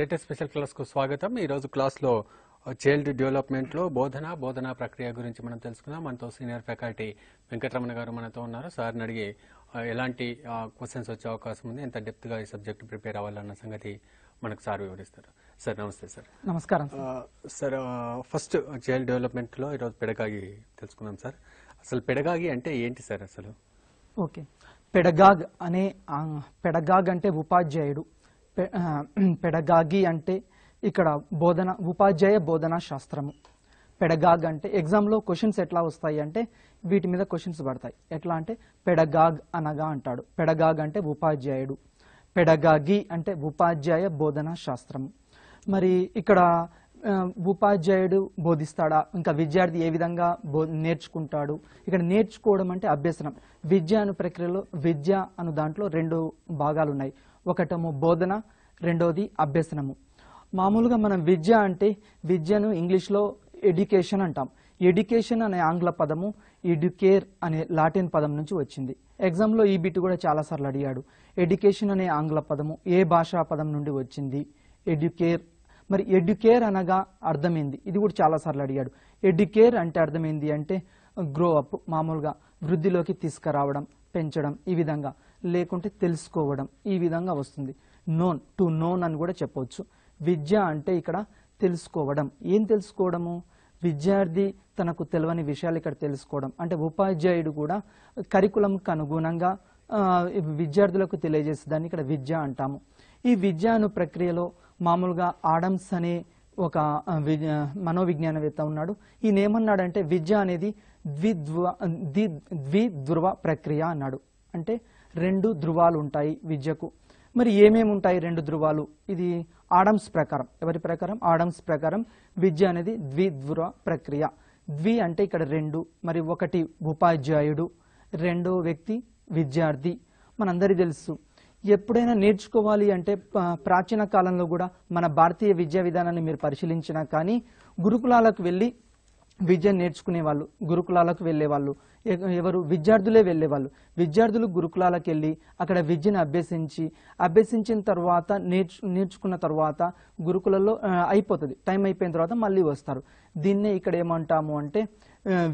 టెటెస్ special క్లాస్కు స్వాగతం ఈరోజు క్లాస్లో చైల్డ్ డెవలప్మెంట్లో బోధన బోధనా ప్రక్రియ గురించి మనం తెలుసుకుందాం మనతో సీనియర్ ఫ్యాకల్టీ వెంకటరమణ గారు మనతో ఉన్నారు సార్ని అడిగి ఎలాంటి క్వశ్చన్స్ వచ్చే అవకాశం ఉంది ఎంత డెప్త్గా ఈ సబ్జెక్ట్ ప్రిపేర్ అవ్వాలన్న సంగతి మనకు సార్ వివరిస్తారు సార్ నమస్తే సార్ నమస్కారం సార్ ఫస్ట్ చైల్డ్ డెవలప్మెంట్లో ఈరోజు పెడగాగి తెలుసుకుందాం సార్ అసలు పెడగాగి అంటే ఏంటి సార్ అసలు ఓకే పెడగాగ్ అనే పెడగాగ్ అంటే ఉపాధ్యాయుడు పెడగాగి అంటే ఇక్కడ బోధన ఉపాధ్యాయ బోధనా శాస్త్రము పెడగాగ్ అంటే ఎగ్జామ్లో క్వశ్చన్స్ ఎట్లా వస్తాయి అంటే వీటి మీద క్వశ్చన్స్ పడతాయి ఎట్లా అంటే పెడగాగ్ అనగా అంటాడు పెడగాగ్ అంటే ఉపాధ్యాయుడు పెడగాగి అంటే ఉపాధ్యాయ బోధనా శాస్త్రం మరి ఇక్కడ ఉపాధ్యాయుడు బోధిస్తాడా ఇంకా విద్యార్థి ఏ విధంగా బో నేర్చుకుంటాడు ఇక్కడ నేర్చుకోవడం అంటే అభ్యసనం విద్య అను ప్రక్రియలో విద్య అను దాంట్లో రెండు భాగాలు ఉన్నాయి ఒకటము బోధన రెండోది అభ్యసనము మామూలుగా మనం విద్య అంటే విద్యను ఇంగ్లీష్లో ఎడ్యుకేషన్ అంటాం ఎడ్యుకేషన్ అనే ఆంగ్ల పదము ఎడ్యుకేర్ అనే లాటిన్ పదం నుంచి వచ్చింది ఎగ్జామ్లో ఈ బిట్ కూడా చాలాసార్లు అడిగాడు ఎడ్యుకేషన్ అనే ఆంగ్ల పదము ఏ భాషా పదం నుండి వచ్చింది ఎడ్యుకేర్ మరి ఎడ్యుకేర్ అనగా అర్థమైంది ఇది కూడా చాలాసార్లు అడిగాడు ఎడ్యుకేర్ అంటే అర్థమైంది అంటే గ్రో అప్ మామూలుగా వృద్ధిలోకి తీసుకురావడం పెంచడం ఈ విధంగా లేకుంటే తెలుసుకోవడం ఈ విధంగా వస్తుంది నోన్ టు నోన్ అని కూడా చెప్పవచ్చు విద్య అంటే ఇక్కడ తెలుసుకోవడం ఏం తెలుసుకోవడము విద్యార్థి తనకు తెలియని విషయాలు ఇక్కడ తెలుసుకోవడం అంటే ఉపాధ్యాయుడు కూడా కరికులంకు అనుగుణంగా విద్యార్థులకు తెలియజేసే దాన్ని ఇక్కడ విద్య అంటాము ఈ విద్యాను ప్రక్రియలో మామూలుగా ఆడమ్స్ అనే ఒక మనోవిజ్ఞానవేత్త ఉన్నాడు ఈయన ఏమన్నాడంటే విద్య అనేది ద్వి ద్వి ప్రక్రియ అన్నాడు అంటే రెండు ధృవాలు ఉంటాయి విద్యకు మరి ఏమేమి ఉంటాయి రెండు ధృవాలు ఇది ఆడమ్స్ ప్రకారం ఎవరి ప్రకారం ఆడమ్స్ ప్రకారం విద్య అనేది ద్విధ్రువ ప్రక్రియ ద్వి అంటే ఇక్కడ రెండు మరి ఒకటి ఉపాధ్యాయుడు రెండో వ్యక్తి విద్యార్థి మనందరి తెలుసు ఎప్పుడైనా నేర్చుకోవాలి అంటే ప్రాచీన కాలంలో కూడా మన భారతీయ విద్యా విధానాన్ని మీరు పరిశీలించినా కానీ గురుకులాలకు వెళ్ళి విద్య నేర్చుకునేవాళ్ళు గురుకులాలకు వెళ్ళేవాళ్ళు ఎవరు విద్యార్థులే వెళ్ళేవాళ్ళు విద్యార్థులు గురుకులాలకు వెళ్ళి అక్కడ విద్యను అభ్యసించి అభ్యసించిన తర్వాత నేర్చు నేర్చుకున్న తర్వాత గురుకులలో అయిపోతుంది టైం అయిపోయిన తర్వాత మళ్ళీ వస్తారు దీన్నే ఇక్కడ ఏమంటాము అంటే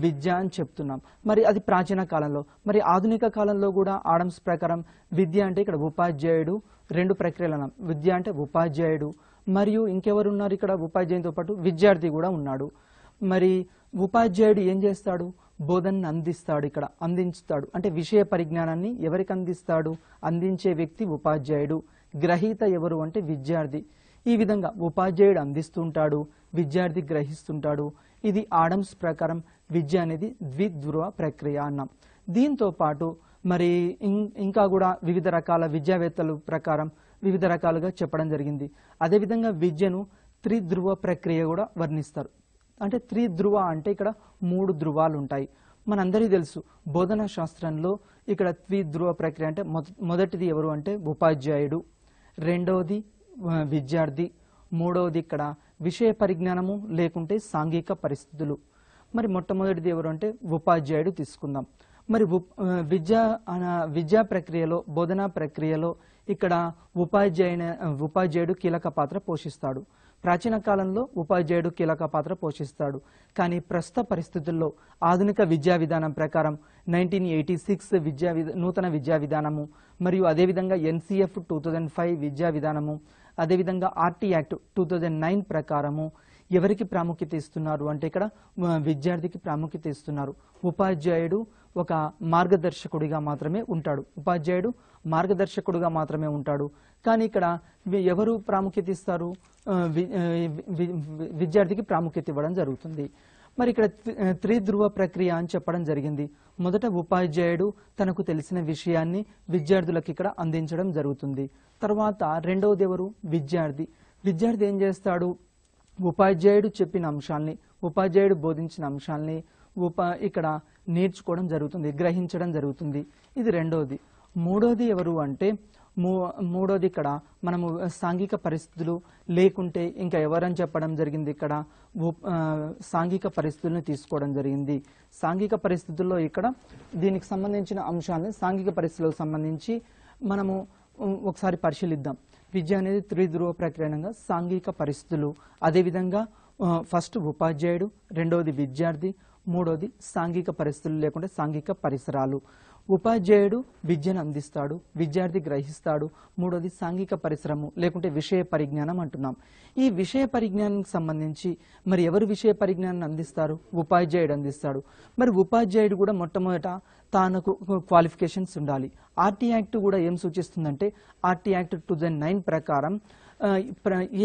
విద్య అని చెప్తున్నాం మరి అది ప్రాచీన కాలంలో మరి ఆధునిక కాలంలో కూడా ఆడమ్స్ ప్రకారం విద్య అంటే ఇక్కడ ఉపాధ్యాయుడు రెండు ప్రక్రియలు అన్నాం విద్య అంటే ఉపాధ్యాయుడు మరియు ఇంకెవరున్నారు ఇక్కడ ఉపాధ్యాయునితో పాటు విద్యార్థి కూడా ఉన్నాడు మరి ఉపాధ్యాయుడు ఏం చేస్తాడు బోధన అందిస్తాడు ఇక్కడ అందించుతాడు అంటే విషయ పరిజ్ఞానాన్ని ఎవరికి అందిస్తాడు అందించే వ్యక్తి ఉపాధ్యాయుడు గ్రహీత ఎవరు అంటే విద్యార్థి ఈ విధంగా ఉపాధ్యాయుడు అందిస్తుంటాడు విద్యార్థి గ్రహిస్తుంటాడు ఇది ఆడమ్స్ ప్రకారం విద్య అనేది ద్విధ్రువ ప్రక్రియ అన్నాం దీంతో పాటు మరి ఇంకా కూడా వివిధ రకాల విద్యావేత్తలు ప్రకారం వివిధ రకాలుగా చెప్పడం జరిగింది అదేవిధంగా విద్యను త్రిధ్రువ ప్రక్రియ కూడా వర్ణిస్తారు అంటే త్రీ ధ్రువ అంటే ఇక్కడ మూడు ధ్రువాలు ఉంటాయి మనందరికీ తెలుసు బోధనా శాస్త్రంలో ఇక్కడ త్రిధ్రువ ప్రక్రియ అంటే మొదటిది ఎవరు అంటే ఉపాధ్యాయుడు రెండవది విద్యార్థి మూడవది ఇక్కడ విషయ పరిజ్ఞానము లేకుంటే సాంఘిక పరిస్థితులు మరి మొట్టమొదటిది ఎవరు అంటే ఉపాధ్యాయుడు తీసుకుందాం మరి విద్యా విద్యా ప్రక్రియలో బోధనా ప్రక్రియలో ఇక్కడ ఉపాధ్యాయుని ఉపాధ్యాయుడు కీలక పాత్ర పోషిస్తాడు ప్రాచీన కాలంలో ఉపాధ్యాయుడు కీలక పాత్ర పోషిస్తాడు కానీ ప్రస్తుత పరిస్థితుల్లో ఆధునిక విద్యా విధానం ప్రకారం నైన్టీన్ ఎయిటీ సిక్స్ విద్యా నూతన విద్యా విధానము మరియు అదేవిధంగా ఎన్సీఎఫ్ టూ థౌజండ్ ఫైవ్ విద్యా విధానము అదేవిధంగా RT act two thousand nine ప్రకారము ఎవరికి ప్రాముఖ్యత ఇస్తున్నారు అంటే ఇక్కడ విద్యార్థికి ప్రాముఖ్యత ఇస్తున్నారు ఉపాధ్యాయుడు ఒక మార్గదర్శకుడిగా మాత్రమే ఉంటాడు ఉపాధ్యాయుడు మార్గదర్శకుడుగా మాత్రమే ఉంటాడు కానీ ఇక్కడ ఎవరు ప్రాముఖ్యత ఇస్తారు విద్యార్థికి ప్రాముఖ్యత ఇవ్వడం జరుగుతుంది మరి ఇక్కడ త్రిధ్రువ ప్రక్రియ అని చెప్పడం జరిగింది మొదట ఉపాధ్యాయుడు తనకు తెలిసిన విషయాన్ని విద్యార్థులకు ఇక్కడ అందించడం జరుగుతుంది తర్వాత రెండవది ఎవరు విద్యార్థి విద్యార్థి ఏం చేస్తాడు ఉపాధ్యాయుడు చెప్పిన అంశాల్ని ఉపాధ్యాయుడు బోధించిన అంశాల్ని ఉపా ఇక్కడ నేర్చుకోవడం జరుగుతుంది గ్రహించడం జరుగుతుంది ఇది రెండోది మూడోది ఎవరు అంటే మూ మూడోది ఇక్కడ మనము సాంఘిక పరిస్థితులు లేకుంటే ఇంకా ఎవరని చెప్పడం జరిగింది ఇక్కడ సాంఘిక పరిస్థితులను తీసుకోవడం జరిగింది సాంఘిక పరిస్థితుల్లో ఇక్కడ దీనికి సంబంధించిన అంశాలను సాంఘిక పరిస్థితులకు సంబంధించి మనము ఒకసారి పరిశీలిద్దాం విద్య అనేది త్రిధ్రువ ప్రకరణంగా సాంఘిక పరిస్థితులు అదేవిధంగా ఫస్ట్ ఉపాధ్యాయుడు రెండవది విద్యార్థి మూడోది సాంఘిక పరిస్థితులు లేకుంటే సాంఘిక పరిసరాలు ఉపాధ్యాయుడు విద్యను అందిస్తాడు విద్యార్థి గ్రహిస్తాడు మూడోది సాంఘిక పరిశ్రము లేకుంటే విషయ పరిజ్ఞానం అంటున్నాం ఈ విషయ పరిజ్ఞానానికి సంబంధించి మరి ఎవరు విషయ పరిజ్ఞానాన్ని అందిస్తారు ఉపాధ్యాయుడు అందిస్తాడు మరి ఉపాధ్యాయుడు కూడా మొట్టమొదట తానకు క్వాలిఫికేషన్స్ ఉండాలి ఆర్టీ యాక్ట్ కూడా ఏం సూచిస్తుందంటే ఆర్టీ యాక్ట్ టూ నైన్ ప్రకారం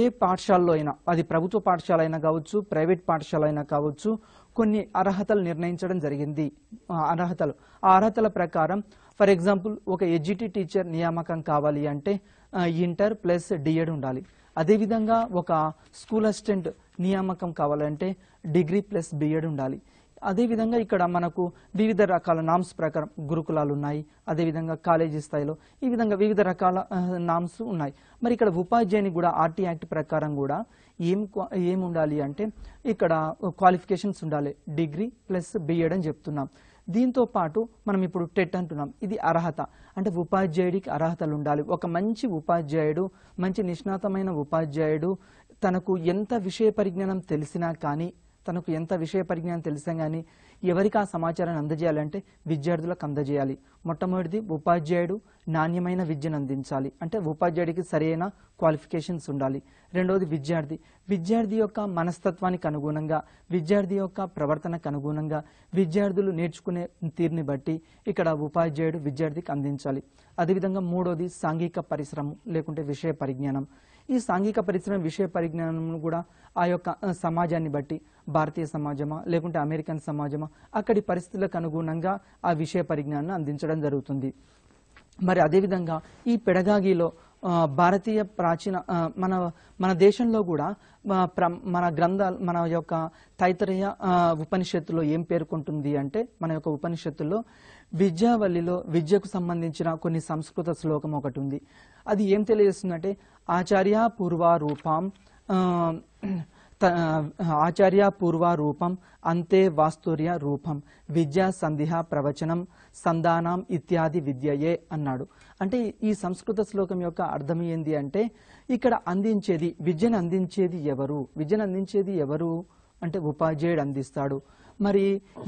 ఏ పాఠశాలలో అయినా అది ప్రభుత్వ పాఠశాల అయినా కావచ్చు ప్రైవేట్ పాఠశాల అయినా కావచ్చు కొన్ని అర్హతలు నిర్ణయించడం జరిగింది అర్హతలు ఆ అర్హతల ప్రకారం ఫర్ ఎగ్జాంపుల్ ఒక ఎడ్యుటీ టీచర్ నియామకం కావాలి అంటే ఇంటర్ ప్లస్ డిఎడ్ ఉండాలి అదేవిధంగా ఒక స్కూల్ అసిస్టెంట్ నియామకం కావాలంటే డిగ్రీ ప్లస్ బిఎడ్ ఉండాలి అదేవిధంగా ఇక్కడ మనకు వివిధ రకాల నామ్స్ ప్రకారం గురుకులాలు ఉన్నాయి అదేవిధంగా కాలేజీ స్థాయిలో ఈ విధంగా వివిధ రకాల నామ్స్ ఉన్నాయి మరి ఇక్కడ ఉపాధ్యాయుని కూడా ఆర్టీ యాక్ట్ ప్రకారం కూడా ఏం ఏమి ఉండాలి అంటే ఇక్కడ క్వాలిఫికేషన్స్ ఉండాలి డిగ్రీ ప్లస్ బిఎడ్ అని చెప్తున్నాం దీంతో పాటు మనం ఇప్పుడు టెట్ అంటున్నాం ఇది అర్హత అంటే ఉపాధ్యాయుడికి అర్హతలు ఉండాలి ఒక మంచి ఉపాధ్యాయుడు మంచి నిష్ణాతమైన ఉపాధ్యాయుడు తనకు ఎంత విషయ పరిజ్ఞానం తెలిసినా కానీ తనకు ఎంత విషయ పరిజ్ఞానం తెలిసాం కానీ ఎవరికి ఆ సమాచారాన్ని అందజేయాలంటే విద్యార్థులకు అందజేయాలి మొట్టమొదటిది ఉపాధ్యాయుడు నాణ్యమైన విద్యను అందించాలి అంటే ఉపాధ్యాయుడికి సరైన క్వాలిఫికేషన్స్ ఉండాలి రెండవది విద్యార్థి విద్యార్థి యొక్క మనస్తత్వానికి అనుగుణంగా విద్యార్థి యొక్క ప్రవర్తనకు అనుగుణంగా విద్యార్థులు నేర్చుకునే తీరుని బట్టి ఇక్కడ ఉపాధ్యాయుడు విద్యార్థికి అందించాలి అదేవిధంగా మూడోది సాంఘిక పరిశ్రమ లేకుంటే విషయ పరిజ్ఞానం ఈ సాంఘిక పరిశ్రమ విషయ పరిజ్ఞానము కూడా ఆ యొక్క సమాజాన్ని బట్టి భారతీయ సమాజమా లేకుంటే అమెరికన్ సమాజమా అక్కడి పరిస్థితులకు అనుగుణంగా ఆ విషయ పరిజ్ఞానాన్ని అందించడం జరుగుతుంది మరి అదేవిధంగా ఈ పెడగాగిలో భారతీయ ప్రాచీన మన మన దేశంలో కూడా మన గ్రంథాలు మన యొక్క తైతరేయ ఉపనిషత్తులో ఏం పేర్కొంటుంది అంటే మన యొక్క ఉపనిషత్తుల్లో విద్యావల్లిలో విద్యకు సంబంధించిన కొన్ని సంస్కృత శ్లోకం ఒకటి ఉంది అది ఏం తెలియజేస్తుందంటే ఆచార్య పూర్వ రూపం ఆచార్య పూర్వ రూపం అంతే వాస్తుర్య రూపం విద్య సంధిహ ప్రవచనం సంధానం ఇత్యాది విద్యయే అన్నాడు అంటే ఈ సంస్కృత శ్లోకం యొక్క అర్థం ఏంది అంటే ఇక్కడ అందించేది విద్యను అందించేది ఎవరు విద్యను అందించేది ఎవరు అంటే ఉపాధ్యాయుడు అందిస్తాడు మరి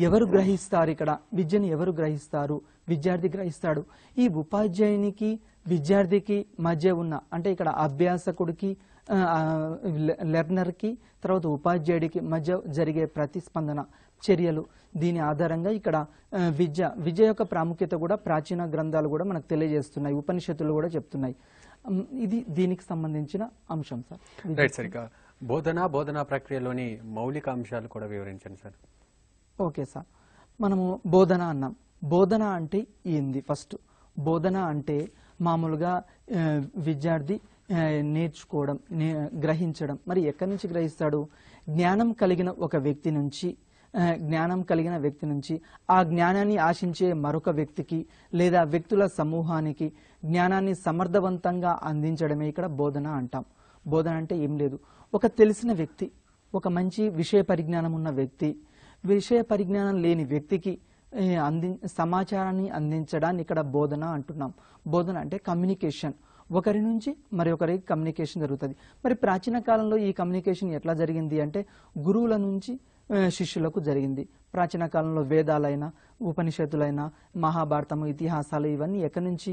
ఎవరు గ్రహిస్తారు ఇక్కడ విద్యను ఎవరు గ్రహిస్తారు విద్యార్థి గ్రహిస్తాడు ఈ ఉపాధ్యాయునికి విద్యార్థికి మధ్య ఉన్న అంటే ఇక్కడ అభ్యాసకుడికి లెర్నర్కి తర్వాత ఉపాధ్యాయుడికి మధ్య జరిగే ప్రతిస్పందన చర్యలు దీని ఆధారంగా ఇక్కడ విద్య విద్య యొక్క ప్రాముఖ్యత కూడా ప్రాచీన గ్రంథాలు కూడా మనకు తెలియజేస్తున్నాయి ఉపనిషత్తులు కూడా చెప్తున్నాయి ఇది దీనికి సంబంధించిన అంశం సార్ సరిగ్గా బోధన బోధనా ప్రక్రియలోని మౌలిక అంశాలు కూడా వివరించండి సార్ ఓకే సార్ మనము బోధన అన్నాం బోధన అంటే ఏంది ఫస్ట్ బోధన అంటే మామూలుగా విద్యార్థి నేర్చుకోవడం నే గ్రహించడం మరి ఎక్కడి నుంచి గ్రహిస్తాడు జ్ఞానం కలిగిన ఒక వ్యక్తి నుంచి జ్ఞానం కలిగిన వ్యక్తి నుంచి ఆ జ్ఞానాన్ని ఆశించే మరొక వ్యక్తికి లేదా వ్యక్తుల సమూహానికి జ్ఞానాన్ని సమర్థవంతంగా అందించడమే ఇక్కడ బోధన అంటాం బోధన అంటే ఏం లేదు ఒక తెలిసిన వ్యక్తి ఒక మంచి విషయ పరిజ్ఞానం ఉన్న వ్యక్తి విషయ పరిజ్ఞానం లేని వ్యక్తికి అంది సమాచారాన్ని అందించడాన్ని ఇక్కడ బోధన అంటున్నాం బోధన అంటే కమ్యూనికేషన్ ఒకరి నుంచి మరి ఒకరికి కమ్యూనికేషన్ జరుగుతుంది మరి ప్రాచీన కాలంలో ఈ కమ్యూనికేషన్ ఎట్లా జరిగింది అంటే గురువుల నుంచి శిష్యులకు జరిగింది ప్రాచీన కాలంలో వేదాలైన ఉపనిషత్తులైన మహాభారతము ఇతిహాసాలు ఇవన్నీ ఎక్కడి నుంచి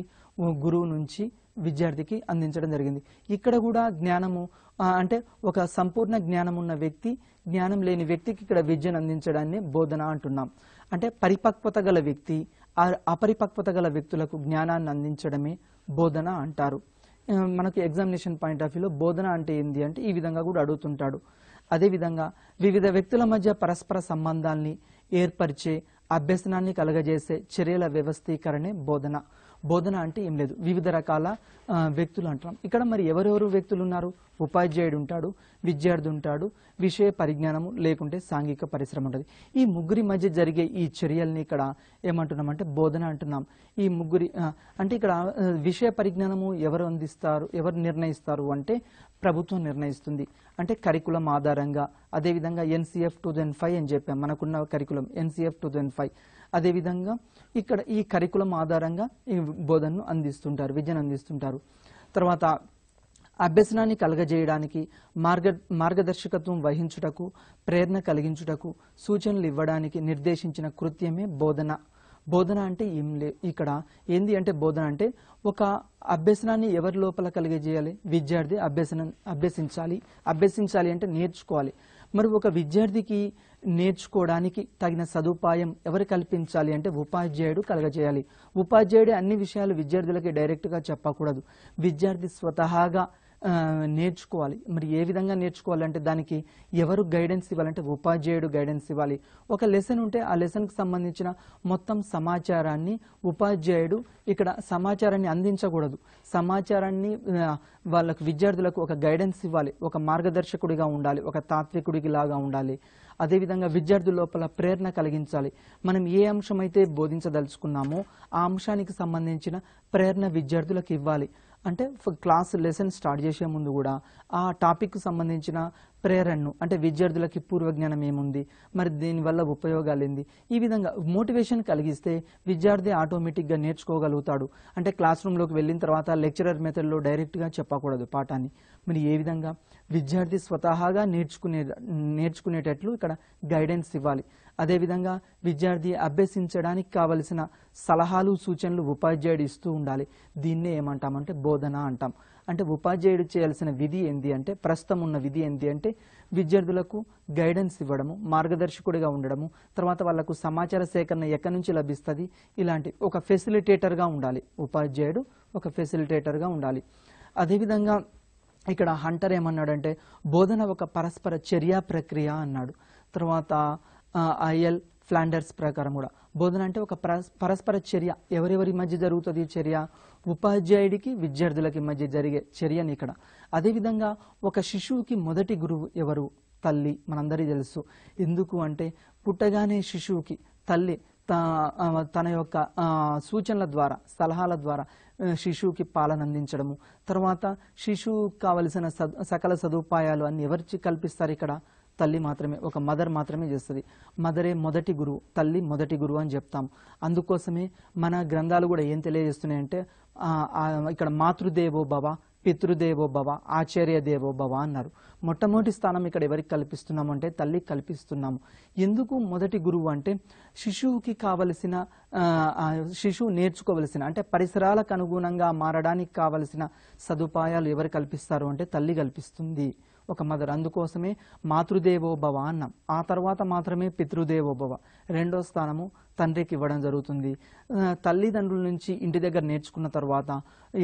గురువు నుంచి విద్యార్థికి అందించడం జరిగింది ఇక్కడ కూడా జ్ఞానము అంటే ఒక సంపూర్ణ జ్ఞానం ఉన్న వ్యక్తి జ్ఞానం లేని వ్యక్తికి ఇక్కడ విద్యను అందించడాన్ని బోధన అంటున్నాం అంటే పరిపక్వత గల వ్యక్తి అపరిపక్వత గల వ్యక్తులకు జ్ఞానాన్ని అందించడమే బోధన అంటారు మనకు ఎగ్జామినేషన్ పాయింట్ ఆఫ్ వ్యూలో బోధన అంటే ఏంది అంటే ఈ విధంగా కూడా అడుగుతుంటాడు అదేవిధంగా వివిధ వ్యక్తుల మధ్య పరస్పర సంబంధాల్ని ఏర్పరిచే అభ్యసనాన్ని కలగజేసే చర్యల వ్యవస్థీకరణే బోధన బోధన అంటే ఏం లేదు వివిధ రకాల వ్యక్తులు అంటున్నాం ఇక్కడ మరి ఎవరెవరు వ్యక్తులు ఉన్నారు ఉపాధ్యాయుడు ఉంటాడు విద్యార్థి ఉంటాడు విషయ పరిజ్ఞానము లేకుంటే సాంఘిక పరిశ్రమ ఉంటుంది ఈ ముగ్గురి మధ్య జరిగే ఈ చర్యల్ని ఇక్కడ ఏమంటున్నామంటే బోధన అంటున్నాం ఈ ముగ్గురి అంటే ఇక్కడ విషయ పరిజ్ఞానము ఎవరు అందిస్తారు ఎవరు నిర్ణయిస్తారు అంటే ప్రభుత్వం నిర్ణయిస్తుంది అంటే కరికులం ఆధారంగా అదేవిధంగా ఎన్సీఎఫ్ టూ థౌజండ్ ఫైవ్ అని చెప్పాం మనకున్న curriculum NCF two thousand five అదేవిధంగా ఇక్కడ ఈ కరికులం ఆధారంగా ఈ బోధనను అందిస్తుంటారు విద్యను అందిస్తుంటారు తర్వాత అభ్యసనాన్ని కలగజేయడానికి మార్గ మార్గదర్శకత్వం వహించుటకు ప్రేరణ కలిగించుటకు సూచనలు ఇవ్వడానికి నిర్దేశించిన కృత్యమే బోధన బోధన అంటే ఏం లే ఇక్కడ ఏంది అంటే బోధన అంటే ఒక అభ్యసనాన్ని ఎవరి లోపల కలిగజేయాలి విద్యార్థి అభ్యసనం అభ్యసించాలి అభ్యసించాలి అంటే నేర్చుకోవాలి మరి ఒక విద్యార్థికి నేర్చుకోవడానికి తగిన సదుపాయం ఎవరు కల్పించాలి అంటే ఉపాధ్యాయుడు కలగజేయాలి ఉపాధ్యాయుడే అన్ని విషయాలు విద్యార్థులకి డైరెక్ట్గా చెప్పకూడదు విద్యార్థి స్వతహాగా నేర్చుకోవాలి మరి ఏ విధంగా నేర్చుకోవాలంటే దానికి ఎవరు గైడెన్స్ ఇవ్వాలంటే ఉపాధ్యాయుడు గైడెన్స్ ఇవ్వాలి ఒక లెసన్ ఉంటే ఆ లెసన్కి సంబంధించిన మొత్తం సమాచారాన్ని ఉపాధ్యాయుడు ఇక్కడ సమాచారాన్ని అందించకూడదు సమాచారాన్ని వాళ్ళకు విద్యార్థులకు ఒక గైడెన్స్ ఇవ్వాలి ఒక మార్గదర్శకుడిగా ఉండాలి ఒక తాత్వికుడికి లాగా ఉండాలి అదేవిధంగా విద్యార్థుల లోపల ప్రేరణ కలిగించాలి మనం ఏ అంశం అయితే బోధించదలుచుకున్నామో ఆ అంశానికి సంబంధించిన ప్రేరణ విద్యార్థులకు ఇవ్వాలి అంటే క్లాస్ లెసన్ స్టార్ట్ చేసే ముందు కూడా ఆ టాపిక్కు సంబంధించిన ప్రేరణను అంటే విద్యార్థులకి పూర్వజ్ఞానం ఏముంది మరి దీనివల్ల ఉపయోగాలు ఏంది ఈ విధంగా మోటివేషన్ కలిగిస్తే విద్యార్థి ఆటోమేటిక్గా నేర్చుకోగలుగుతాడు అంటే క్లాస్ రూమ్లోకి వెళ్ళిన తర్వాత లెక్చరర్ మెథడ్లో డైరెక్ట్గా చెప్పకూడదు పాఠాన్ని మరి ఏ విధంగా విద్యార్థి స్వతహాగా నేర్చుకునే నేర్చుకునేటట్లు ఇక్కడ గైడెన్స్ ఇవ్వాలి అదేవిధంగా విద్యార్థి అభ్యసించడానికి కావలసిన సలహాలు సూచనలు ఉపాధ్యాయుడు ఇస్తూ ఉండాలి దీన్నే ఏమంటామంటే బోధన అంటాం అంటే ఉపాధ్యాయుడు చేయాల్సిన విధి ఏంది అంటే ప్రస్తుతం ఉన్న విధి ఏంది అంటే విద్యార్థులకు గైడెన్స్ ఇవ్వడము మార్గదర్శకుడిగా ఉండడము తర్వాత వాళ్లకు సమాచార సేకరణ ఎక్కడి నుంచి లభిస్తుంది ఇలాంటి ఒక ఫెసిలిటేటర్గా ఉండాలి ఉపాధ్యాయుడు ఒక ఫెసిలిటేటర్గా ఉండాలి అదేవిధంగా ఇక్కడ హంటర్ ఏమన్నాడంటే బోధన ఒక పరస్పర చర్యా ప్రక్రియ అన్నాడు తర్వాత ఐఎల్ ఫ్లాండర్స్ ప్రకారం కూడా బోధన అంటే ఒక పరస్పర చర్య ఎవరెవరి మధ్య జరుగుతుంది చర్య ఉపాధ్యాయుడికి విద్యార్థులకి మధ్య జరిగే చర్యని ఇక్కడ అదేవిధంగా ఒక శిశువుకి మొదటి గురువు ఎవరు తల్లి మనందరి తెలుసు ఎందుకు అంటే పుట్టగానే శిశువుకి తల్లి తన యొక్క సూచనల ద్వారా సలహాల ద్వారా శిశువుకి పాలన అందించడము తర్వాత శిశువు కావలసిన సకల సదుపాయాలు అన్ని ఎవరికి కల్పిస్తారు ఇక్కడ తల్లి మాత్రమే ఒక మదర్ మాత్రమే చేస్తుంది మదరే మొదటి గురువు తల్లి మొదటి గురువు అని చెప్తాం అందుకోసమే మన గ్రంథాలు కూడా ఏం తెలియజేస్తున్నాయంటే ఇక్కడ మాతృదేవో భవ పితృదేవో భవ ఆచార్య దేవో భవ అన్నారు మొట్టమొదటి స్థానం ఇక్కడ ఎవరికి కల్పిస్తున్నాము అంటే తల్లికి కల్పిస్తున్నాము ఎందుకు మొదటి గురువు అంటే శిశువుకి కావలసిన శిశువు నేర్చుకోవలసిన అంటే పరిసరాలకు అనుగుణంగా మారడానికి కావలసిన సదుపాయాలు ఎవరు కల్పిస్తారు అంటే తల్లి కల్పిస్తుంది ఒక మదర్ అందుకోసమే మాతృదేవోభవ అన్నాం ఆ తర్వాత మాత్రమే పితృదేవోభవ రెండో స్థానము తండ్రికి ఇవ్వడం జరుగుతుంది తల్లిదండ్రుల నుంచి ఇంటి దగ్గర నేర్చుకున్న తర్వాత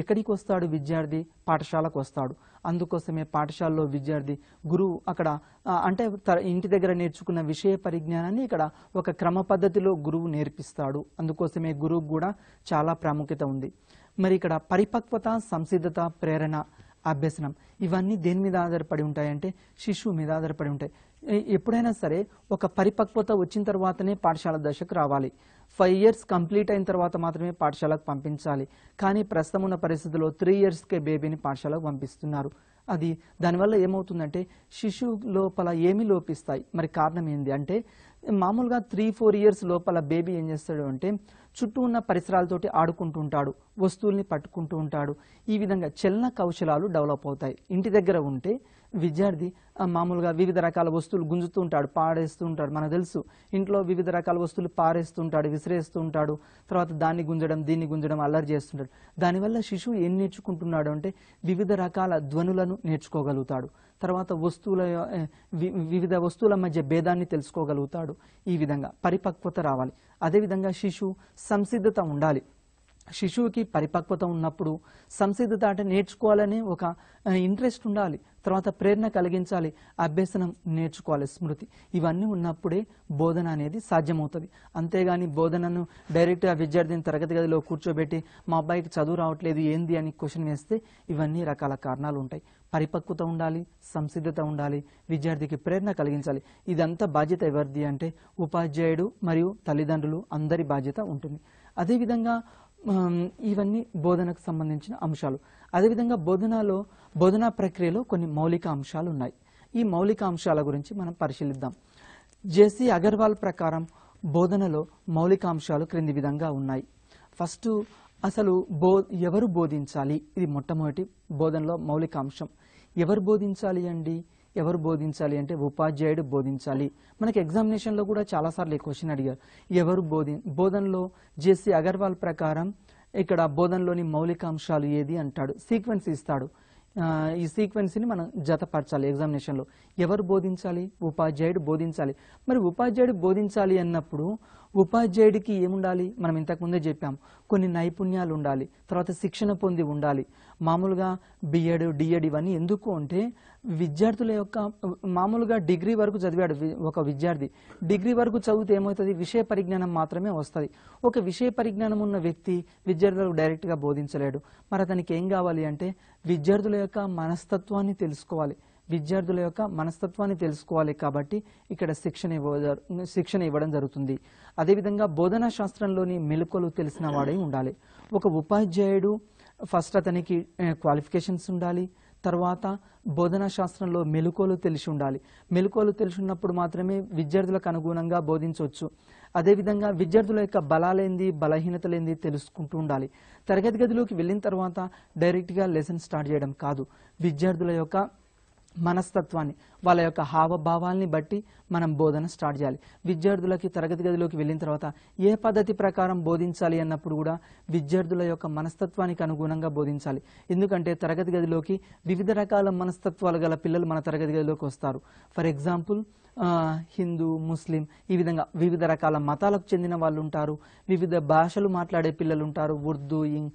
ఎక్కడికి వస్తాడు విద్యార్థి పాఠశాలకు వస్తాడు అందుకోసమే పాఠశాలలో విద్యార్థి గురువు అక్కడ అంటే ఇంటి దగ్గర నేర్చుకున్న విషయ పరిజ్ఞానాన్ని ఇక్కడ ఒక క్రమ పద్ధతిలో గురువు నేర్పిస్తాడు అందుకోసమే గురువు కూడా చాలా ప్రాముఖ్యత ఉంది మరి ఇక్కడ పరిపక్వత సంసిద్ధత ప్రేరణ అభ్యసనం ఇవన్నీ దేని మీద ఆధారపడి ఉంటాయంటే శిశువు మీద ఆధారపడి ఉంటాయి ఎప్పుడైనా సరే ఒక పరిపక్వత వచ్చిన తర్వాతనే పాఠశాల దశకు రావాలి ఫైవ్ ఇయర్స్ కంప్లీట్ అయిన తర్వాత మాత్రమే పాఠశాలకు పంపించాలి కానీ ప్రస్తుతం ఉన్న పరిస్థితుల్లో త్రీ ఇయర్స్కే బేబీని పాఠశాలకు పంపిస్తున్నారు అది దానివల్ల ఏమవుతుందంటే శిశువు లోపల ఏమి లోపిస్తాయి మరి కారణం ఏంది అంటే మామూలుగా త్రీ ఫోర్ ఇయర్స్ లోపల బేబీ ఏం చేస్తాడు అంటే చుట్టూ ఉన్న పరిసరాలతోటి ఆడుకుంటూ ఉంటాడు వస్తువుల్ని పట్టుకుంటూ ఉంటాడు ఈ విధంగా చలన కౌశలాలు డెవలప్ అవుతాయి ఇంటి దగ్గర ఉంటే విద్యార్థి మామూలుగా వివిధ రకాల వస్తువులు గుంజుతూ ఉంటాడు పాడేస్తూ ఉంటాడు మనకు తెలుసు ఇంట్లో వివిధ రకాల వస్తువులు పారేస్తూ ఉంటాడు విసిరేస్తూ ఉంటాడు తర్వాత దాన్ని గుంజడం దీన్ని గుంజడం అల్లరి చేస్తుంటాడు దానివల్ల శిశువు ఏం నేర్చుకుంటున్నాడు అంటే వివిధ రకాల ధ్వనులను నేర్చుకోగలుగుతాడు తర్వాత వస్తువుల వివిధ వస్తువుల మధ్య భేదాన్ని తెలుసుకోగలుగుతాడు ఈ విధంగా పరిపక్వత రావాలి అదేవిధంగా శిశువు సంసిద్ధత ఉండాలి శిశువుకి పరిపక్వత ఉన్నప్పుడు సంసిద్ధత అంటే నేర్చుకోవాలని ఒక ఇంట్రెస్ట్ ఉండాలి తర్వాత ప్రేరణ కలిగించాలి అభ్యసనం నేర్చుకోవాలి స్మృతి ఇవన్నీ ఉన్నప్పుడే బోధన అనేది సాధ్యమవుతుంది అంతేగాని బోధనను డైరెక్ట్గా విద్యార్థిని తరగతి గదిలో కూర్చోబెట్టి మా అబ్బాయికి చదువు రావట్లేదు ఏంది అని క్వశ్చన్ వేస్తే ఇవన్నీ రకాల కారణాలు ఉంటాయి పరిపక్వత ఉండాలి సంసిద్ధత ఉండాలి విద్యార్థికి ప్రేరణ కలిగించాలి ఇదంతా బాధ్యత ఎవరిది అంటే ఉపాధ్యాయుడు మరియు తల్లిదండ్రులు అందరి బాధ్యత ఉంటుంది అదేవిధంగా ఇవన్నీ బోధనకు సంబంధించిన అంశాలు అదేవిధంగా బోధనలో బోధనా ప్రక్రియలో కొన్ని మౌలిక అంశాలు ఉన్నాయి ఈ మౌలిక అంశాల గురించి మనం పరిశీలిద్దాం జేసీ అగర్వాల్ ప్రకారం బోధనలో మౌలిక అంశాలు క్రింది విధంగా ఉన్నాయి ఫస్ట్ అసలు బో ఎవరు బోధించాలి ఇది మొట్టమొదటి బోధనలో మౌలిక అంశం ఎవరు బోధించాలి అండి ఎవరు బోధించాలి అంటే ఉపాధ్యాయుడు బోధించాలి మనకి ఎగ్జామినేషన్లో కూడా చాలాసార్లు ఈ క్వశ్చన్ అడిగారు ఎవరు బోధి బోధనలో జేసీ అగర్వాల్ ప్రకారం ఇక్కడ బోధనలోని మౌలిక అంశాలు ఏది అంటాడు సీక్వెన్స్ ఇస్తాడు ఈ సీక్వెన్స్ని మనం జతపరచాలి ఎగ్జామినేషన్లో ఎవరు బోధించాలి ఉపాధ్యాయుడు బోధించాలి మరి ఉపాధ్యాయుడు బోధించాలి అన్నప్పుడు ఉపాధ్యాయుడికి ఏముండాలి మనం ఇంతకుముందే చెప్పాం కొన్ని నైపుణ్యాలు ఉండాలి తర్వాత శిక్షణ పొంది ఉండాలి మామూలుగా బిఎడ్ డిఎడ్ ఇవన్నీ ఎందుకు అంటే విద్యార్థుల యొక్క మామూలుగా డిగ్రీ వరకు చదివాడు ఒక విద్యార్థి డిగ్రీ వరకు చదివితే ఏమవుతుంది విషయ పరిజ్ఞానం మాత్రమే వస్తుంది ఒక విషయ పరిజ్ఞానం ఉన్న వ్యక్తి విద్యార్థులకు డైరెక్ట్గా బోధించలేడు మరి అతనికి ఏం కావాలి అంటే విద్యార్థుల యొక్క మనస్తత్వాన్ని తెలుసుకోవాలి విద్యార్థుల యొక్క మనస్తత్వాన్ని తెలుసుకోవాలి కాబట్టి ఇక్కడ శిక్షణ ఇవ్వ శిక్షణ ఇవ్వడం జరుగుతుంది అదేవిధంగా బోధనా శాస్త్రంలోని మెలుకలు తెలిసిన వాడే ఉండాలి ఒక ఉపాధ్యాయుడు ఫస్ట్ అతనికి క్వాలిఫికేషన్స్ ఉండాలి తర్వాత బోధనా శాస్త్రంలో మెలుకోలు తెలిసి ఉండాలి మెలుకోలు తెలిసి ఉన్నప్పుడు మాత్రమే విద్యార్థులకు అనుగుణంగా బోధించవచ్చు అదేవిధంగా విద్యార్థుల యొక్క బలాలేంది బలహీనతలేంది తెలుసుకుంటూ ఉండాలి తరగతి గదిలోకి వెళ్ళిన తర్వాత డైరెక్ట్గా లెసన్ స్టార్ట్ చేయడం కాదు విద్యార్థుల యొక్క మనస్తత్వాన్ని వాళ్ళ యొక్క హావభావాల్ని బట్టి మనం బోధన స్టార్ట్ చేయాలి విద్యార్థులకి తరగతి గదిలోకి వెళ్ళిన తర్వాత ఏ పద్ధతి ప్రకారం బోధించాలి అన్నప్పుడు కూడా విద్యార్థుల యొక్క మనస్తత్వానికి అనుగుణంగా బోధించాలి ఎందుకంటే తరగతి గదిలోకి వివిధ రకాల మనస్తత్వాలు గల పిల్లలు మన తరగతి గదిలోకి వస్తారు ఫర్ ఎగ్జాంపుల్ హిందూ ముస్లిం ఈ విధంగా వివిధ రకాల మతాలకు చెందిన వాళ్ళు ఉంటారు వివిధ భాషలు మాట్లాడే పిల్లలు ఉంటారు ఉర్దూ ఇంగ్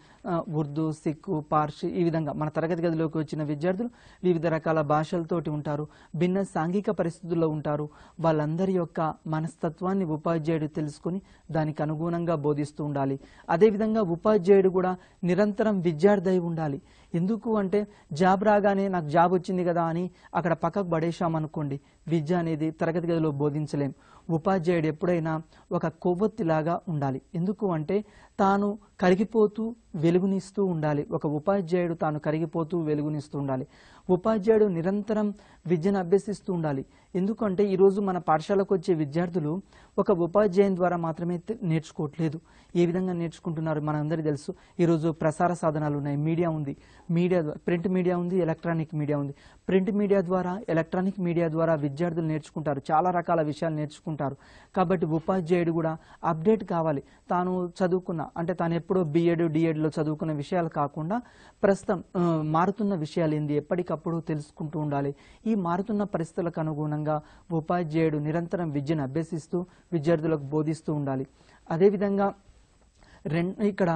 ఉర్దూ సిక్కు పార్షి ఈ విధంగా మన తరగతి గదిలోకి వచ్చిన విద్యార్థులు వివిధ రకాల భాష భాషలతోటి ఉంటారు భిన్న సాంఘిక పరిస్థితుల్లో ఉంటారు వాళ్ళందరి యొక్క మనస్తత్వాన్ని ఉపాధ్యాయుడు తెలుసుకుని దానికి అనుగుణంగా బోధిస్తూ ఉండాలి అదేవిధంగా ఉపాధ్యాయుడు కూడా నిరంతరం విద్యార్థి ఉండాలి ఎందుకు అంటే జాబ్ రాగానే నాకు జాబ్ వచ్చింది కదా అని అక్కడ పక్కకు పడేశామనుకోండి విద్య అనేది తరగతి గదిలో బోధించలేం ఉపాధ్యాయుడు ఎప్పుడైనా ఒక కొవ్వొత్తిలాగా ఉండాలి ఎందుకు అంటే తాను కరిగిపోతూ వెలుగునిస్తూ ఉండాలి ఒక ఉపాధ్యాయుడు తాను కరిగిపోతూ వెలుగునిస్తూ ఉండాలి ఉపాధ్యాయుడు నిరంతరం విద్యను అభ్యసిస్తూ ఉండాలి ఎందుకంటే ఈరోజు మన పాఠశాలకు వచ్చే విద్యార్థులు ఒక ఉపాధ్యాయుని ద్వారా మాత్రమే నేర్చుకోవట్లేదు ఏ విధంగా నేర్చుకుంటున్నారు మనందరికీ తెలుసు ఈరోజు ప్రసార సాధనాలు ఉన్నాయి మీడియా ఉంది మీడియా ప్రింట్ మీడియా ఉంది ఎలక్ట్రానిక్ మీడియా ఉంది ప్రింట్ మీడియా ద్వారా ఎలక్ట్రానిక్ మీడియా ద్వారా విద్యార్థులు నేర్చుకుంటారు చాలా రకాల విషయాలు నేర్చుకుంటారు కాబట్టి ఉపాధ్యాయుడు కూడా అప్డేట్ కావాలి తాను చదువుకున్న అంటే తాను ఎప్పుడో బీఎడ్ డిఎడ్లో చదువుకున్న విషయాలు కాకుండా ప్రస్తుతం మారుతున్న విషయాలు ఏంది ఎప్పటికప్పుడు తెలుసుకుంటూ ఉండాలి ఈ మారుతున్న పరిస్థితులకు అనుగుణంగా ఉపాధ్యాయుడు నిరంతరం విద్యను అభ్యసిస్తూ విద్యార్థులకు బోధిస్తూ ఉండాలి అదేవిధంగా రెం ఇక్కడ